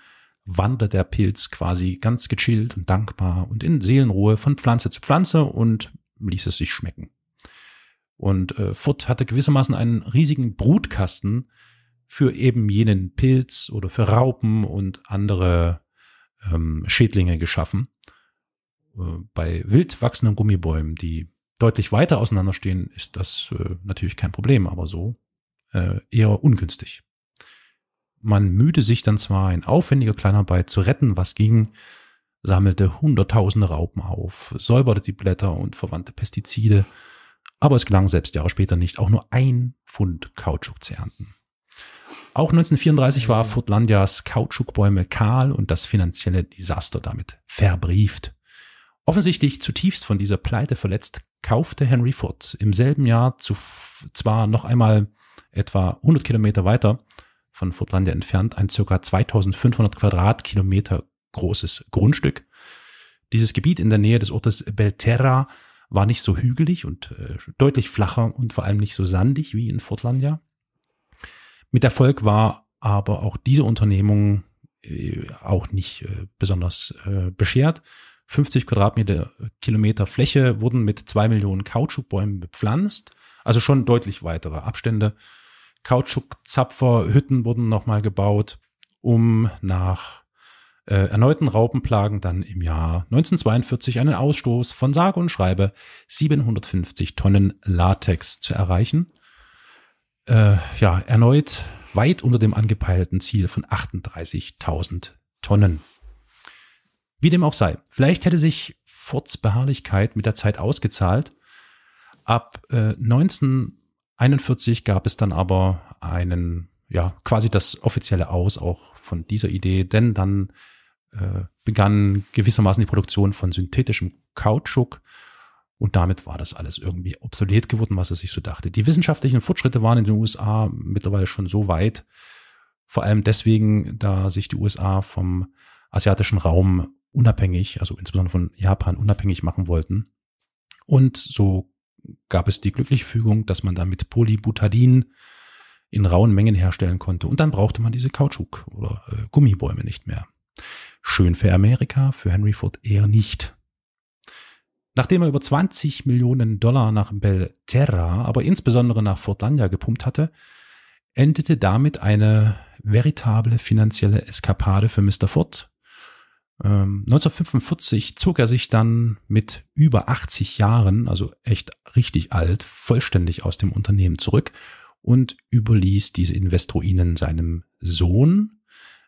wandert der Pilz quasi ganz gechillt und dankbar und in Seelenruhe von Pflanze zu Pflanze und ließ es sich schmecken. Und äh, Furt hatte gewissermaßen einen riesigen Brutkasten für eben jenen Pilz oder für Raupen und andere ähm, Schädlinge geschaffen. Äh, bei wild wachsenden Gummibäumen, die deutlich weiter auseinanderstehen, ist das äh, natürlich kein Problem, aber so äh, eher ungünstig. Man mühte sich dann zwar in aufwendiger Kleinarbeit zu retten, was ging, sammelte hunderttausende Raupen auf, säuberte die Blätter und verwandte Pestizide, aber es gelang selbst Jahre später nicht, auch nur ein Pfund Kautschuk zu ernten. Auch 1934 war mhm. Furtlandias Kautschukbäume kahl und das finanzielle Desaster damit verbrieft. Offensichtlich zutiefst von dieser Pleite verletzt, kaufte Henry Ford im selben Jahr zu, zwar noch einmal etwa 100 Kilometer weiter von Furtlandia entfernt, ein circa 2500 Quadratkilometer großes Grundstück. Dieses Gebiet in der Nähe des Ortes Belterra war nicht so hügelig und äh, deutlich flacher und vor allem nicht so sandig wie in Furtlandia. Mit Erfolg war aber auch diese Unternehmung äh, auch nicht äh, besonders äh, beschert. 50 Quadratmeter äh, Kilometer Fläche wurden mit zwei Millionen Kautschukbäumen bepflanzt, also schon deutlich weitere Abstände Kautschukzapferhütten wurden nochmal gebaut, um nach äh, erneuten Raupenplagen dann im Jahr 1942 einen Ausstoß von sage und schreibe 750 Tonnen Latex zu erreichen. Äh, ja, erneut weit unter dem angepeilten Ziel von 38.000 Tonnen. Wie dem auch sei, vielleicht hätte sich Forts Beharrlichkeit mit der Zeit ausgezahlt. Ab äh, 19 41 gab es dann aber einen, ja, quasi das offizielle Aus auch von dieser Idee, denn dann äh, begann gewissermaßen die Produktion von synthetischem Kautschuk und damit war das alles irgendwie obsolet geworden, was er sich so dachte. Die wissenschaftlichen Fortschritte waren in den USA mittlerweile schon so weit, vor allem deswegen, da sich die USA vom asiatischen Raum unabhängig, also insbesondere von Japan unabhängig machen wollten. Und so gab es die glückliche Fügung, dass man damit Polybutadin in rauen Mengen herstellen konnte und dann brauchte man diese Kautschuk oder äh, Gummibäume nicht mehr. Schön für Amerika, für Henry Ford eher nicht. Nachdem er über 20 Millionen Dollar nach Belterra, aber insbesondere nach Fortlandia gepumpt hatte, endete damit eine veritable finanzielle Eskapade für Mr. Ford, 1945 ähm, zog er sich dann mit über 80 Jahren, also echt richtig alt, vollständig aus dem Unternehmen zurück und überließ diese Investruinen seinem Sohn,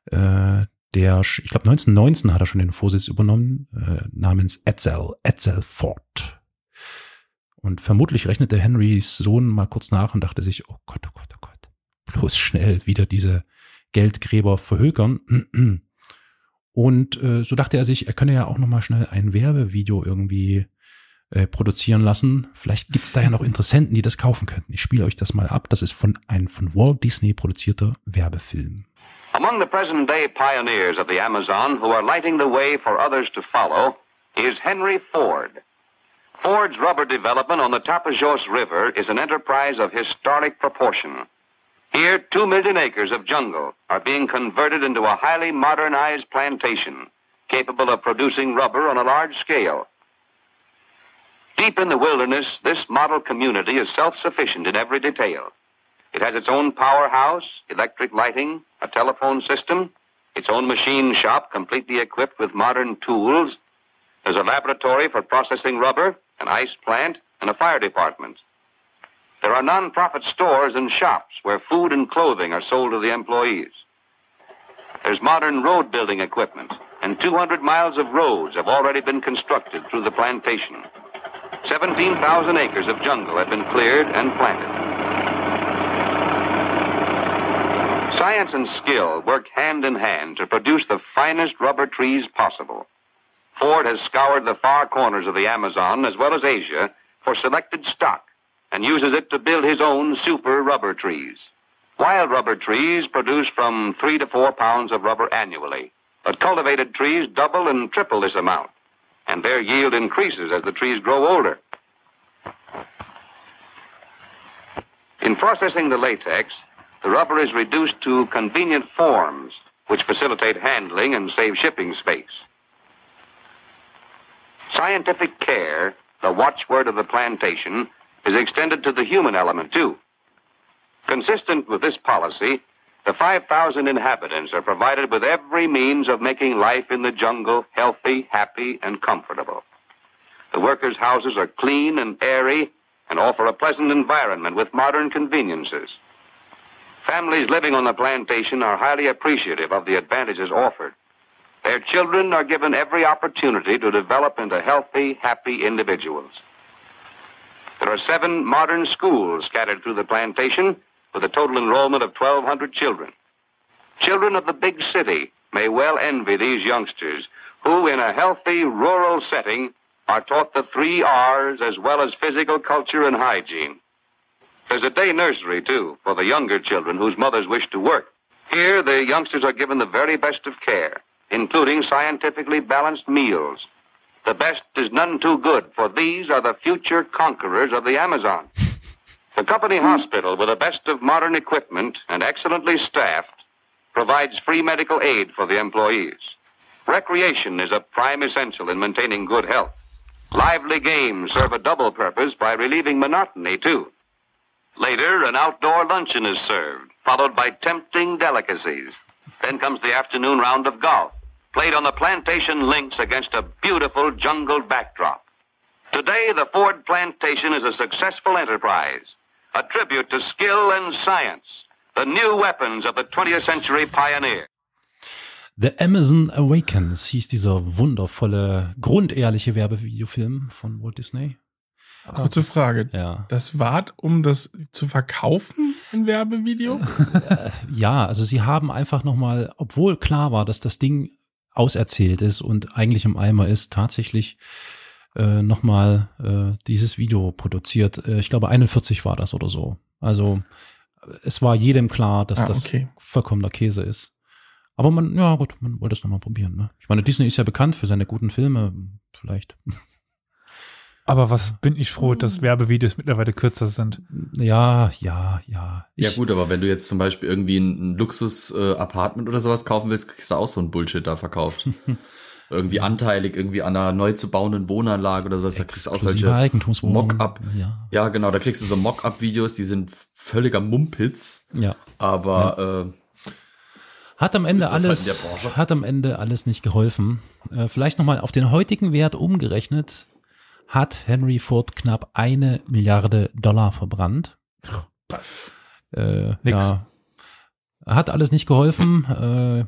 äh, der, ich glaube 1919 hat er schon den Vorsitz übernommen, äh, namens Edsel, Edsel Ford. Und vermutlich rechnete Henrys Sohn mal kurz nach und dachte sich, oh Gott, oh Gott, oh Gott, bloß schnell wieder diese Geldgräber verhökern. Und äh, so dachte er sich, er könne ja auch noch mal schnell ein Werbevideo irgendwie äh, produzieren lassen. Vielleicht gibt es da ja noch Interessenten, die das kaufen könnten. Ich spiele euch das mal ab. Das ist von ein von Walt Disney produzierter Werbefilm. Among the present day pioneers of the Amazon who are lighting the way for others to follow is Henry Ford. Ford's rubber development on the Tapajos River is an enterprise of historic proportion. Here, two million acres of jungle are being converted into a highly modernized plantation capable of producing rubber on a large scale. Deep in the wilderness, this model community is self sufficient in every detail. It has its own powerhouse, electric lighting, a telephone system, its own machine shop completely equipped with modern tools. There's a laboratory for processing rubber, an ice plant, and a fire department. There are non-profit stores and shops where food and clothing are sold to the employees. There's modern road building equipment, and 200 miles of roads have already been constructed through the plantation. 17,000 acres of jungle have been cleared and planted. Science and skill work hand in hand to produce the finest rubber trees possible. Ford has scoured the far corners of the Amazon as well as Asia for selected stock and uses it to build his own super rubber trees. Wild rubber trees produce from three to four pounds of rubber annually, but cultivated trees double and triple this amount, and their yield increases as the trees grow older. In processing the latex, the rubber is reduced to convenient forms, which facilitate handling and save shipping space. Scientific care, the watchword of the plantation, is extended to the human element, too. Consistent with this policy, the 5,000 inhabitants are provided with every means of making life in the jungle healthy, happy, and comfortable. The workers' houses are clean and airy and offer a pleasant environment with modern conveniences. Families living on the plantation are highly appreciative of the advantages offered. Their children are given every opportunity to develop into healthy, happy individuals. There are seven modern schools scattered through the plantation with a total enrollment of 1,200 children. Children of the big city may well envy these youngsters who, in a healthy rural setting, are taught the three R's as well as physical culture and hygiene. There's a day nursery, too, for the younger children whose mothers wish to work. Here, the youngsters are given the very best of care, including scientifically balanced meals, the best is none too good, for these are the future conquerors of the Amazon. The company hospital, with the best of modern equipment and excellently staffed, provides free medical aid for the employees. Recreation is a prime essential in maintaining good health. Lively games serve a double purpose by relieving monotony, too. Later, an outdoor luncheon is served, followed by tempting delicacies. Then comes the afternoon round of golf. played on the plantation links against a beautiful jungle backdrop. Today, the Ford plantation is a successful enterprise, a tribute to skill and science, the new weapons of the 20th century pioneer. The Amazon Awakens hieß dieser wundervolle, grundehrliche Werbevideofilm von Walt Disney. Kurze Frage. Ja. Das war, um das zu verkaufen, ein Werbevideo? Äh, ja, also sie haben einfach nochmal, obwohl klar war, dass das Ding auserzählt ist und eigentlich im Eimer ist, tatsächlich äh, nochmal äh, dieses Video produziert. Äh, ich glaube, 41 war das oder so. Also es war jedem klar, dass ah, okay. das vollkommener Käse ist. Aber man, ja gut, man wollte es nochmal probieren. Ne? Ich meine, Disney ist ja bekannt für seine guten Filme, vielleicht. Aber was bin ich froh, dass mhm. Werbevideos mittlerweile kürzer sind. Ja, ja, ja. Ich ja gut, aber wenn du jetzt zum Beispiel irgendwie ein, ein Luxus-Apartment äh, oder sowas kaufen willst, kriegst du auch so ein Bullshit da verkauft. irgendwie anteilig, irgendwie an einer neu zu bauenden Wohnanlage oder sowas, da kriegst du auch solche Mock-up. Ja. ja. genau, da kriegst du so Mock-up-Videos, die sind völliger Mumpitz. Ja. Aber ja. Äh, hat am Ende halt alles, halt hat am Ende alles nicht geholfen. Äh, vielleicht nochmal auf den heutigen Wert umgerechnet hat Henry Ford knapp eine Milliarde Dollar verbrannt. Oh, was? Äh, Nix. Ja, hat alles nicht geholfen. Äh,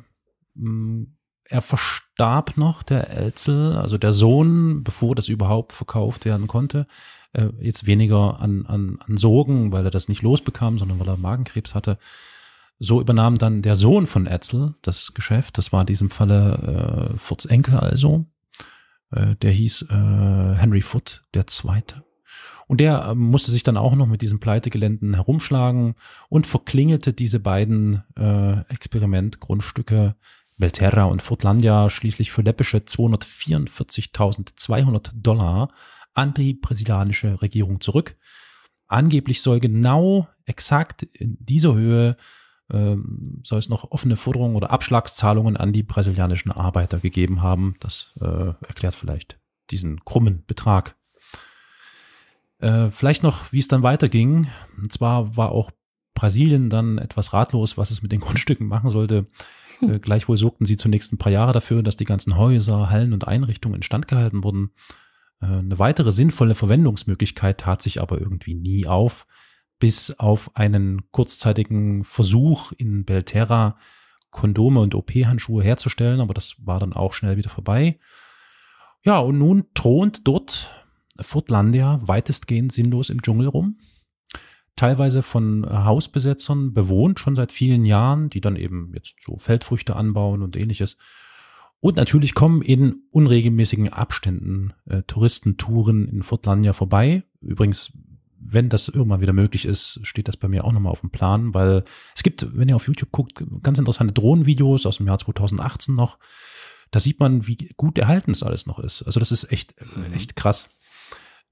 mm, er verstarb noch, der Elzel, also der Sohn, bevor das überhaupt verkauft werden konnte. Äh, jetzt weniger an, an, an Sorgen, weil er das nicht losbekam, sondern weil er Magenkrebs hatte. So übernahm dann der Sohn von Etzel das Geschäft. Das war in diesem Falle äh, Furz Enkel also. Äh, der hieß äh, Henry Foot, der Zweite. Und der äh, musste sich dann auch noch mit diesen Pleitegeländen herumschlagen und verklingelte diese beiden äh, Experimentgrundstücke Belterra und Furtlandia schließlich für läppische 244.200 Dollar an die brasilianische Regierung zurück. Angeblich soll genau exakt in dieser Höhe ähm, soll es noch offene Forderungen oder Abschlagszahlungen an die brasilianischen Arbeiter gegeben haben. Das äh, erklärt vielleicht diesen krummen Betrag. Äh, vielleicht noch, wie es dann weiterging. Und zwar war auch Brasilien dann etwas ratlos, was es mit den Grundstücken machen sollte. Hm. Äh, gleichwohl sorgten sie zunächst ein paar Jahre dafür, dass die ganzen Häuser, Hallen und Einrichtungen instand gehalten wurden. Äh, eine weitere sinnvolle Verwendungsmöglichkeit tat sich aber irgendwie nie auf bis auf einen kurzzeitigen Versuch in Belterra Kondome und OP-Handschuhe herzustellen, aber das war dann auch schnell wieder vorbei. Ja, und nun thront dort Furtlandia weitestgehend sinnlos im Dschungel rum. Teilweise von Hausbesetzern bewohnt, schon seit vielen Jahren, die dann eben jetzt so Feldfrüchte anbauen und ähnliches. Und natürlich kommen in unregelmäßigen Abständen äh, Touristentouren in Furtlandia vorbei. Übrigens wenn das irgendwann wieder möglich ist, steht das bei mir auch nochmal auf dem Plan, weil es gibt, wenn ihr auf YouTube guckt, ganz interessante Drohnenvideos aus dem Jahr 2018 noch. Da sieht man, wie gut erhalten es alles noch ist. Also das ist echt, mhm. echt krass.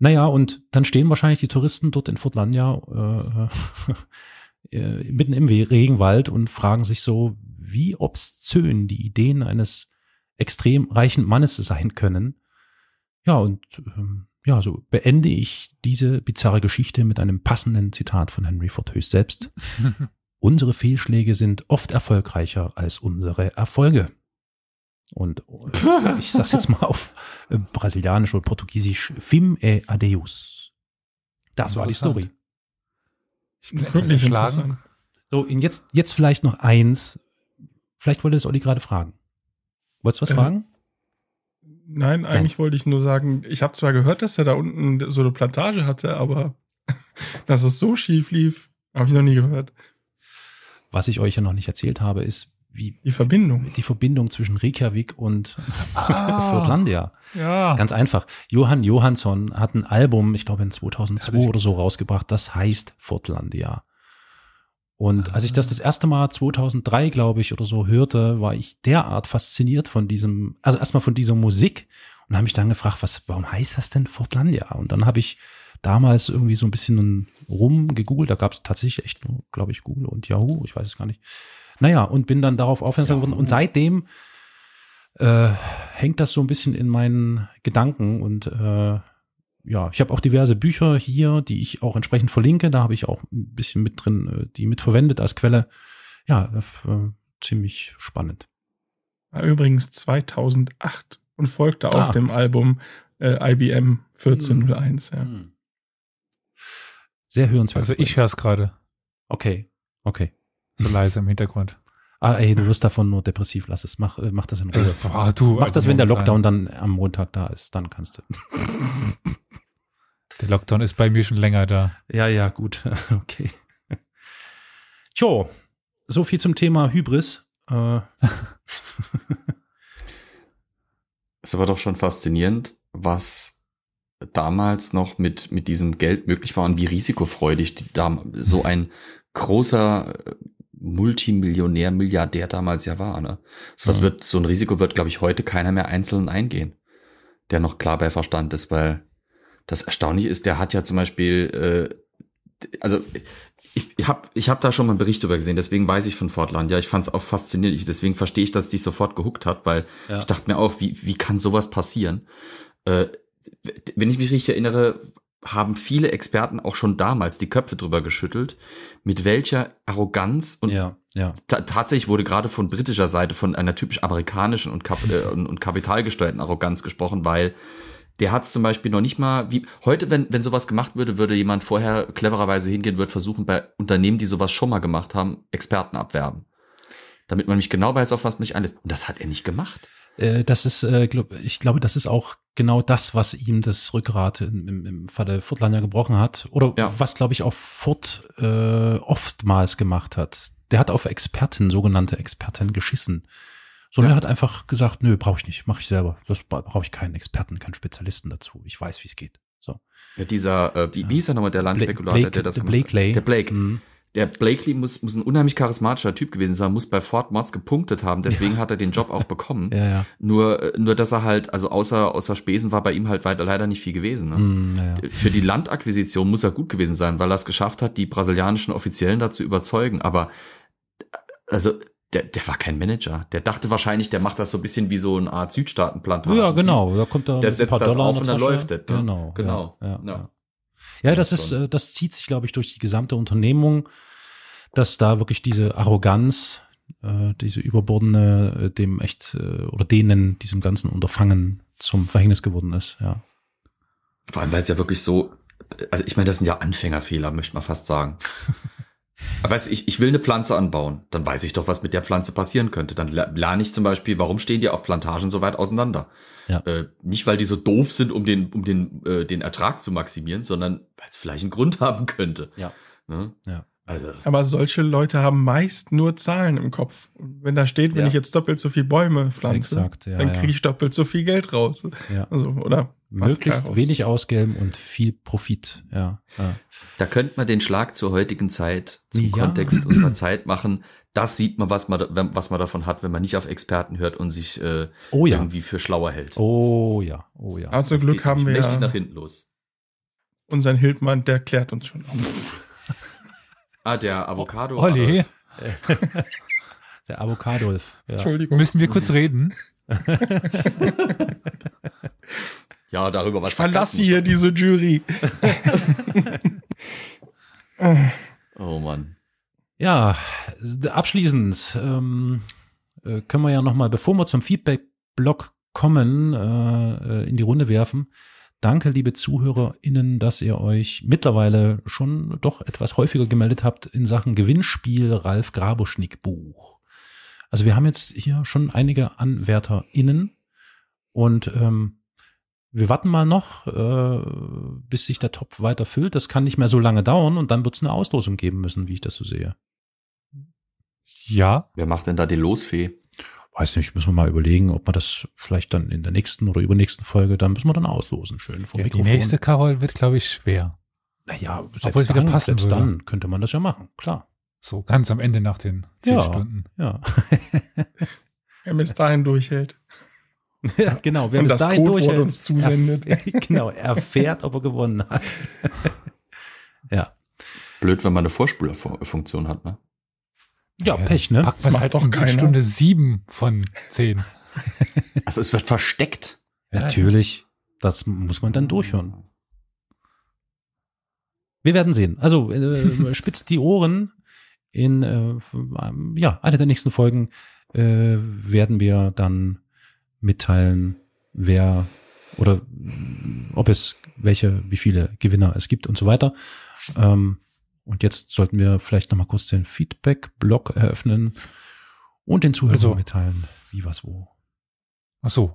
Naja, und dann stehen wahrscheinlich die Touristen dort in Fortlandia äh, äh, mitten im Regenwald und fragen sich so, wie obszön die Ideen eines extrem reichen Mannes sein können. Ja, und ähm, ja, so beende ich diese bizarre Geschichte mit einem passenden Zitat von Henry Ford Höchst selbst. unsere Fehlschläge sind oft erfolgreicher als unsere Erfolge. Und äh, ich sag's jetzt mal auf äh, brasilianisch oder portugiesisch, fim e adeus. Das war die Story. Ich bin wirklich geschlagen. So, und jetzt, jetzt vielleicht noch eins. Vielleicht wollte das Olli gerade fragen. Wolltest du was äh, fragen? Nein, eigentlich Nein. wollte ich nur sagen, ich habe zwar gehört, dass er da unten so eine Plantage hatte, aber dass es so schief lief, habe ich noch nie gehört. Was ich euch ja noch nicht erzählt habe, ist, wie die Verbindung. Die Verbindung zwischen Reykjavik und ah, Furtlandia. Ja. Ganz einfach. Johann Johansson hat ein Album, ich glaube in 2002 oder so rausgebracht, das heißt Furtlandia. Und als ich ah. das das erste Mal 2003, glaube ich, oder so hörte, war ich derart fasziniert von diesem, also erstmal von dieser Musik und habe mich dann gefragt, was, warum heißt das denn Fortlandia? Und dann habe ich damals irgendwie so ein bisschen rumgegoogelt, da gab es tatsächlich echt nur, glaube ich, Google und Yahoo, ich weiß es gar nicht. Naja, und bin dann darauf aufmerksam geworden und seitdem äh, hängt das so ein bisschen in meinen Gedanken und äh, ja, ich habe auch diverse Bücher hier, die ich auch entsprechend verlinke. Da habe ich auch ein bisschen mit drin, äh, die mit verwendet als Quelle. Ja, äh, ziemlich spannend. Ah, übrigens 2008 und folgte ah. auf dem Album äh, IBM 1401. Hm. Ja. Sehr hörenswert. Also ich höre es gerade. Okay, okay. So leise im Hintergrund. Ah, ey, du wirst davon nur depressiv, lass es. Mach, äh, mach das in Ruhe. boah, du, mach also das, wenn der Lockdown sein. dann am Montag da ist. Dann kannst du. Der Lockdown ist bei mir schon länger da. Ja, ja, gut. Okay. Tjo, so viel zum Thema Hybris. Äh. ist aber doch schon faszinierend, was damals noch mit, mit diesem Geld möglich war und wie risikofreudig die, da, so ein großer äh, Multimillionär, Milliardär damals ja war. Ne? So, was mhm. wird, so ein Risiko wird, glaube ich, heute keiner mehr einzeln eingehen, der noch klar bei Verstand ist, weil das Erstaunliche ist, der hat ja zum Beispiel, äh, also ich, ich habe ich hab da schon mal einen Bericht drüber gesehen, deswegen weiß ich von Fortland. Ja, ich fand es auch faszinierend. Ich, deswegen verstehe ich, dass dich sofort gehuckt hat, weil ja. ich dachte mir auch, wie, wie kann sowas passieren? Äh, wenn ich mich richtig erinnere, haben viele Experten auch schon damals die Köpfe drüber geschüttelt, mit welcher Arroganz und ja, ja. tatsächlich wurde gerade von britischer Seite von einer typisch amerikanischen und, kap äh, und, und kapitalgesteuerten Arroganz gesprochen, weil der hat zum Beispiel noch nicht mal, wie heute, wenn, wenn sowas gemacht würde, würde jemand vorher clevererweise hingehen, wird versuchen, bei Unternehmen, die sowas schon mal gemacht haben, Experten abwerben. Damit man mich genau weiß, auf was mich einlässt. Und das hat er nicht gemacht. Äh, das ist, äh, ich glaube, das ist auch genau das, was ihm das Rückgrat im, im Falle Furtlander gebrochen hat. Oder ja. was, glaube ich, auch Furt äh, oftmals gemacht hat. Der hat auf Experten, sogenannte Experten, geschissen sondern ja. er hat einfach gesagt, nö, brauche ich nicht, mache ich selber. Das brauche ich keinen Experten, keinen Spezialisten dazu. Ich weiß, wie es geht. So. Ja, dieser, äh, wie, wie ist er nochmal, der Landspekulator, Blake, der das gemacht hat? Der Blake. Mhm. Der Blakely muss, muss ein unheimlich charismatischer Typ gewesen sein, muss bei Fort Mods gepunktet haben, deswegen ja. hat er den Job auch bekommen. ja, ja. Nur, äh, nur, dass er halt, also außer, außer Spesen war bei ihm halt weiter leider nicht viel gewesen. Ne? Mm, Für die Landakquisition muss er gut gewesen sein, weil er es geschafft hat, die brasilianischen Offiziellen dazu überzeugen. Aber äh, also der, der war kein Manager. Der dachte wahrscheinlich, der macht das so ein bisschen wie so eine Art Südstaatenplantage. Ja, genau. Da kommt da der setzt das Dollar auf und dann läuft das. Ne? Genau, genau. Ja, ja, ja. ja das ist, äh, das zieht sich, glaube ich, durch die gesamte Unternehmung, dass da wirklich diese Arroganz, äh, diese überbordene, äh, dem echt äh, oder denen diesem ganzen Unterfangen zum Verhängnis geworden ist. Ja. Vor allem, weil es ja wirklich so, also ich meine, das sind ja Anfängerfehler, möchte man fast sagen. Weiß ich, ich will eine Pflanze anbauen, dann weiß ich doch, was mit der Pflanze passieren könnte. Dann lerne ich zum Beispiel, warum stehen die auf Plantagen so weit auseinander? Ja. Äh, nicht, weil die so doof sind, um den, um den, äh, den Ertrag zu maximieren, sondern weil es vielleicht einen Grund haben könnte. Ja. Ne? ja. Also. Aber solche Leute haben meist nur Zahlen im Kopf. Wenn da steht, wenn ja. ich jetzt doppelt so viele Bäume pflanze, Exakt, ja, dann kriege ich doppelt so viel Geld raus. Also, oder möglichst wenig ausgeben und viel Profit. Ja, ja. Da könnte man den Schlag zur heutigen Zeit, zum ja. Kontext unserer Zeit machen. Das sieht man was, man, was man davon hat, wenn man nicht auf Experten hört und sich äh, oh ja. irgendwie für schlauer hält. Oh ja, oh ja. Also das Glück haben wir ja nach hinten los. Unseren Hildmann, der klärt uns schon. ah, der Avocado. Olli. der Avocadolf. Entschuldigung. Müssen wir kurz reden? Ja, darüber was. Ich verlasse hier diese Jury. oh Mann. Ja, abschließend ähm, äh, können wir ja nochmal, bevor wir zum Feedback-Blog kommen, äh, äh, in die Runde werfen. Danke, liebe ZuhörerInnen, dass ihr euch mittlerweile schon doch etwas häufiger gemeldet habt in Sachen Gewinnspiel Ralf Graboschnick Buch. Also wir haben jetzt hier schon einige AnwärterInnen und ähm, wir warten mal noch, äh, bis sich der Topf weiter füllt. Das kann nicht mehr so lange dauern und dann wird es eine Auslosung geben müssen, wie ich das so sehe. Ja. Wer macht denn da die Losfee? Weiß nicht, müssen wir mal überlegen, ob man das vielleicht dann in der nächsten oder übernächsten Folge, dann müssen wir dann auslosen. Schön vom ja, Mikrofon. Die nächste, Carol, wird, glaube ich, schwer. Naja, selbst, Obwohl es wieder dann, passen selbst würde. dann könnte man das ja machen, klar. So ganz am Ende nach den zehn ja, Stunden. Ja. Wer bis dahin durchhält. Ja, genau. Wer und es das dahin durchhält, uns zusendet. Erf genau, erfährt, ob er gewonnen hat. ja. Blöd, wenn man eine Vorspülerfunktion hat, ne? Ja, ja Pech, ne? Packt man halt doch keine Stunde sieben von zehn. Also es wird versteckt. Natürlich. Das muss man dann durchhören. Wir werden sehen. Also äh, spitzt die Ohren. In äh, ja, einer der nächsten Folgen äh, werden wir dann mitteilen, wer oder ob es welche, wie viele Gewinner es gibt und so weiter. Ähm, und jetzt sollten wir vielleicht nochmal kurz den Feedback-Blog eröffnen und den Zuhörern also, mitteilen, wie was wo. Ach so.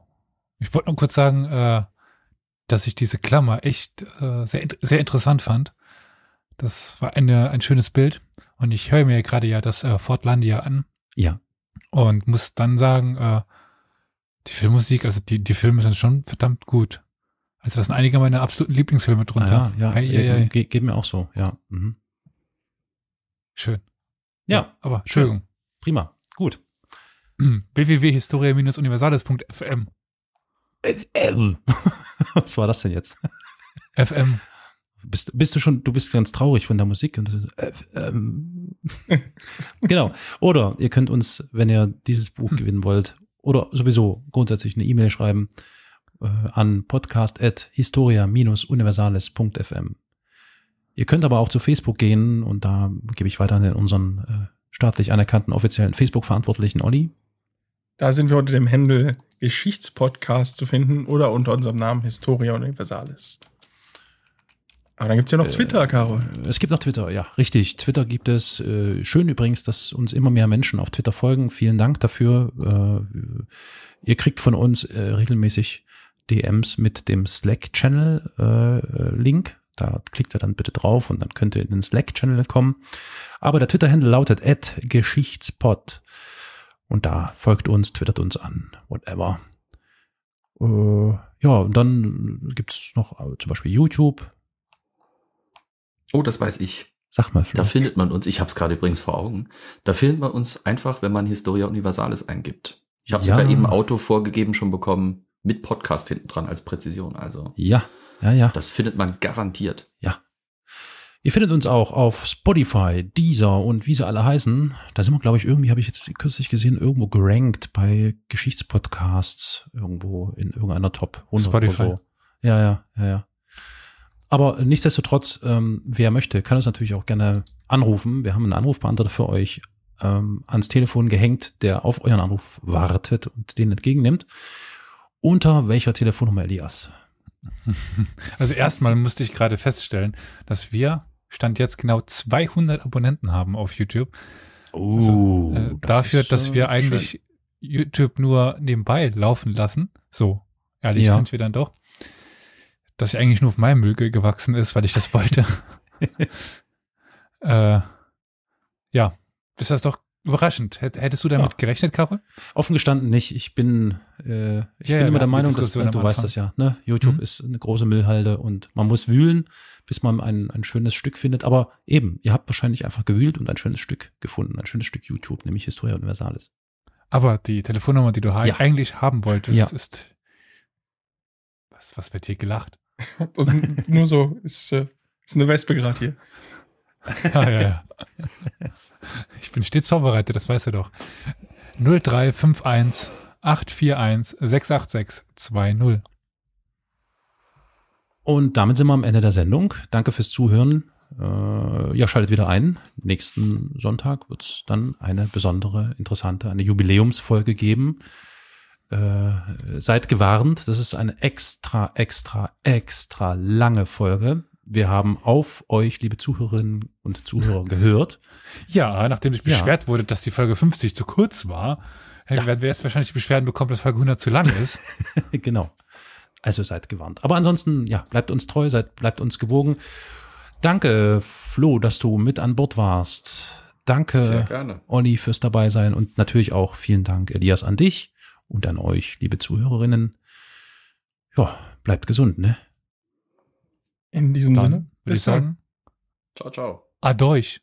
Ich wollte nur kurz sagen, äh, dass ich diese Klammer echt äh, sehr, sehr interessant fand. Das war eine, ein schönes Bild. Und ich höre mir gerade ja das äh, Fortlandia an. Ja. Und muss dann sagen, äh, die Filmmusik, also die, die Filme sind schon verdammt gut. Also das sind einige meiner absoluten Lieblingsfilme drunter. Ja, ja, ja, ei, ei, äh, geht mir auch so, ja. Mhm. Schön. Ja, ja aber Entschuldigung. Prima, gut. www.historia-universales.fm FM. Was war das denn jetzt? FM. Bist, bist du schon, du bist ganz traurig von der Musik. Und, ähm, genau. Oder ihr könnt uns, wenn ihr dieses Buch hm. gewinnen wollt, oder sowieso grundsätzlich eine E-Mail schreiben äh, an podcast.historia-universales.fm. Ihr könnt aber auch zu Facebook gehen und da gebe ich weiter an unseren äh, staatlich anerkannten offiziellen Facebook-Verantwortlichen Olli. Da sind wir unter dem Handel Geschichtspodcast zu finden oder unter unserem Namen Historia Universalis. Aber ah, dann gibt es ja noch äh, Twitter, Caro. Es gibt noch Twitter, ja, richtig. Twitter gibt es. Äh, schön übrigens, dass uns immer mehr Menschen auf Twitter folgen. Vielen Dank dafür. Äh, ihr kriegt von uns regelmäßig DMs mit dem Slack-Channel-Link. Da klickt ihr dann bitte drauf und dann könnt ihr in den Slack-Channel kommen. Aber der Twitter-Handle lautet at Geschichtspot. Und da folgt uns, twittert uns an, whatever. Äh, ja, und dann gibt's noch zum Beispiel YouTube. Oh, das weiß ich. Sag mal. Vielleicht. Da findet man uns, ich habe es gerade übrigens vor Augen, da findet man uns einfach, wenn man Historia Universalis eingibt. Ich habe ja. sogar eben Auto vorgegeben schon bekommen, mit Podcast hinten dran als Präzision. Also ja, ja, ja. Das findet man garantiert. Ja. Ihr findet uns auch auf Spotify, Deezer und wie sie alle heißen. Da sind wir, glaube ich, irgendwie, habe ich jetzt kürzlich gesehen, irgendwo gerankt bei Geschichtspodcasts, irgendwo in irgendeiner Top 100 Spotify. Ja, ja, ja, ja. Aber nichtsdestotrotz, ähm, wer möchte, kann uns natürlich auch gerne anrufen. Wir haben einen Anrufbeantworter für euch ähm, ans Telefon gehängt, der auf euren Anruf wartet und den entgegennimmt. Unter welcher Telefonnummer, Elias? Also erstmal musste ich gerade feststellen, dass wir Stand jetzt genau 200 Abonnenten haben auf YouTube. Also, oh, also, äh, das dafür, dass äh, wir eigentlich schön. YouTube nur nebenbei laufen lassen. So, ehrlich ja. sind wir dann doch dass sie eigentlich nur auf meinem Müll gewachsen ist, weil ich das wollte. äh, ja, ist das doch überraschend. Hättest du damit ja. gerechnet, Karol? Offen gestanden nicht. Ich bin, äh, ich ja, bin ja, immer der Meinung, dass, äh, du weißt das ja, ne? YouTube mhm. ist eine große Müllhalde und man muss wühlen, bis man ein, ein schönes Stück findet. Aber eben, ihr habt wahrscheinlich einfach gewühlt und ein schönes Stück gefunden, ein schönes Stück YouTube, nämlich Historia Universalis. Aber die Telefonnummer, die du eigentlich haben wolltest, ist was, was wird hier gelacht? Und nur so, ist, äh, ist eine Wespe gerade hier. Ja, ah, ja, ja. Ich bin stets vorbereitet, das weißt du doch. 0351 841 686 20. Und damit sind wir am Ende der Sendung. Danke fürs Zuhören. Äh, ja, schaltet wieder ein. Nächsten Sonntag wird es dann eine besondere, interessante, eine Jubiläumsfolge geben. Äh, seid gewarnt, das ist eine extra, extra, extra lange Folge. Wir haben auf euch, liebe Zuhörerinnen und Zuhörer, gehört. Ja, nachdem sich beschwert ja. wurde, dass die Folge 50 zu kurz war, ja. werden wir jetzt wahrscheinlich Beschwerden bekommen, dass Folge 100 zu lang ist. genau. Also seid gewarnt. Aber ansonsten, ja, bleibt uns treu, seid, bleibt uns gewogen. Danke, Flo, dass du mit an Bord warst. Danke, Olli, fürs dabei sein und natürlich auch vielen Dank, Elias, an dich. Und an euch, liebe Zuhörerinnen, ja, bleibt gesund, ne? In diesem Dann Sinne, würde ich sagen. Ciao, ciao. Adeuch.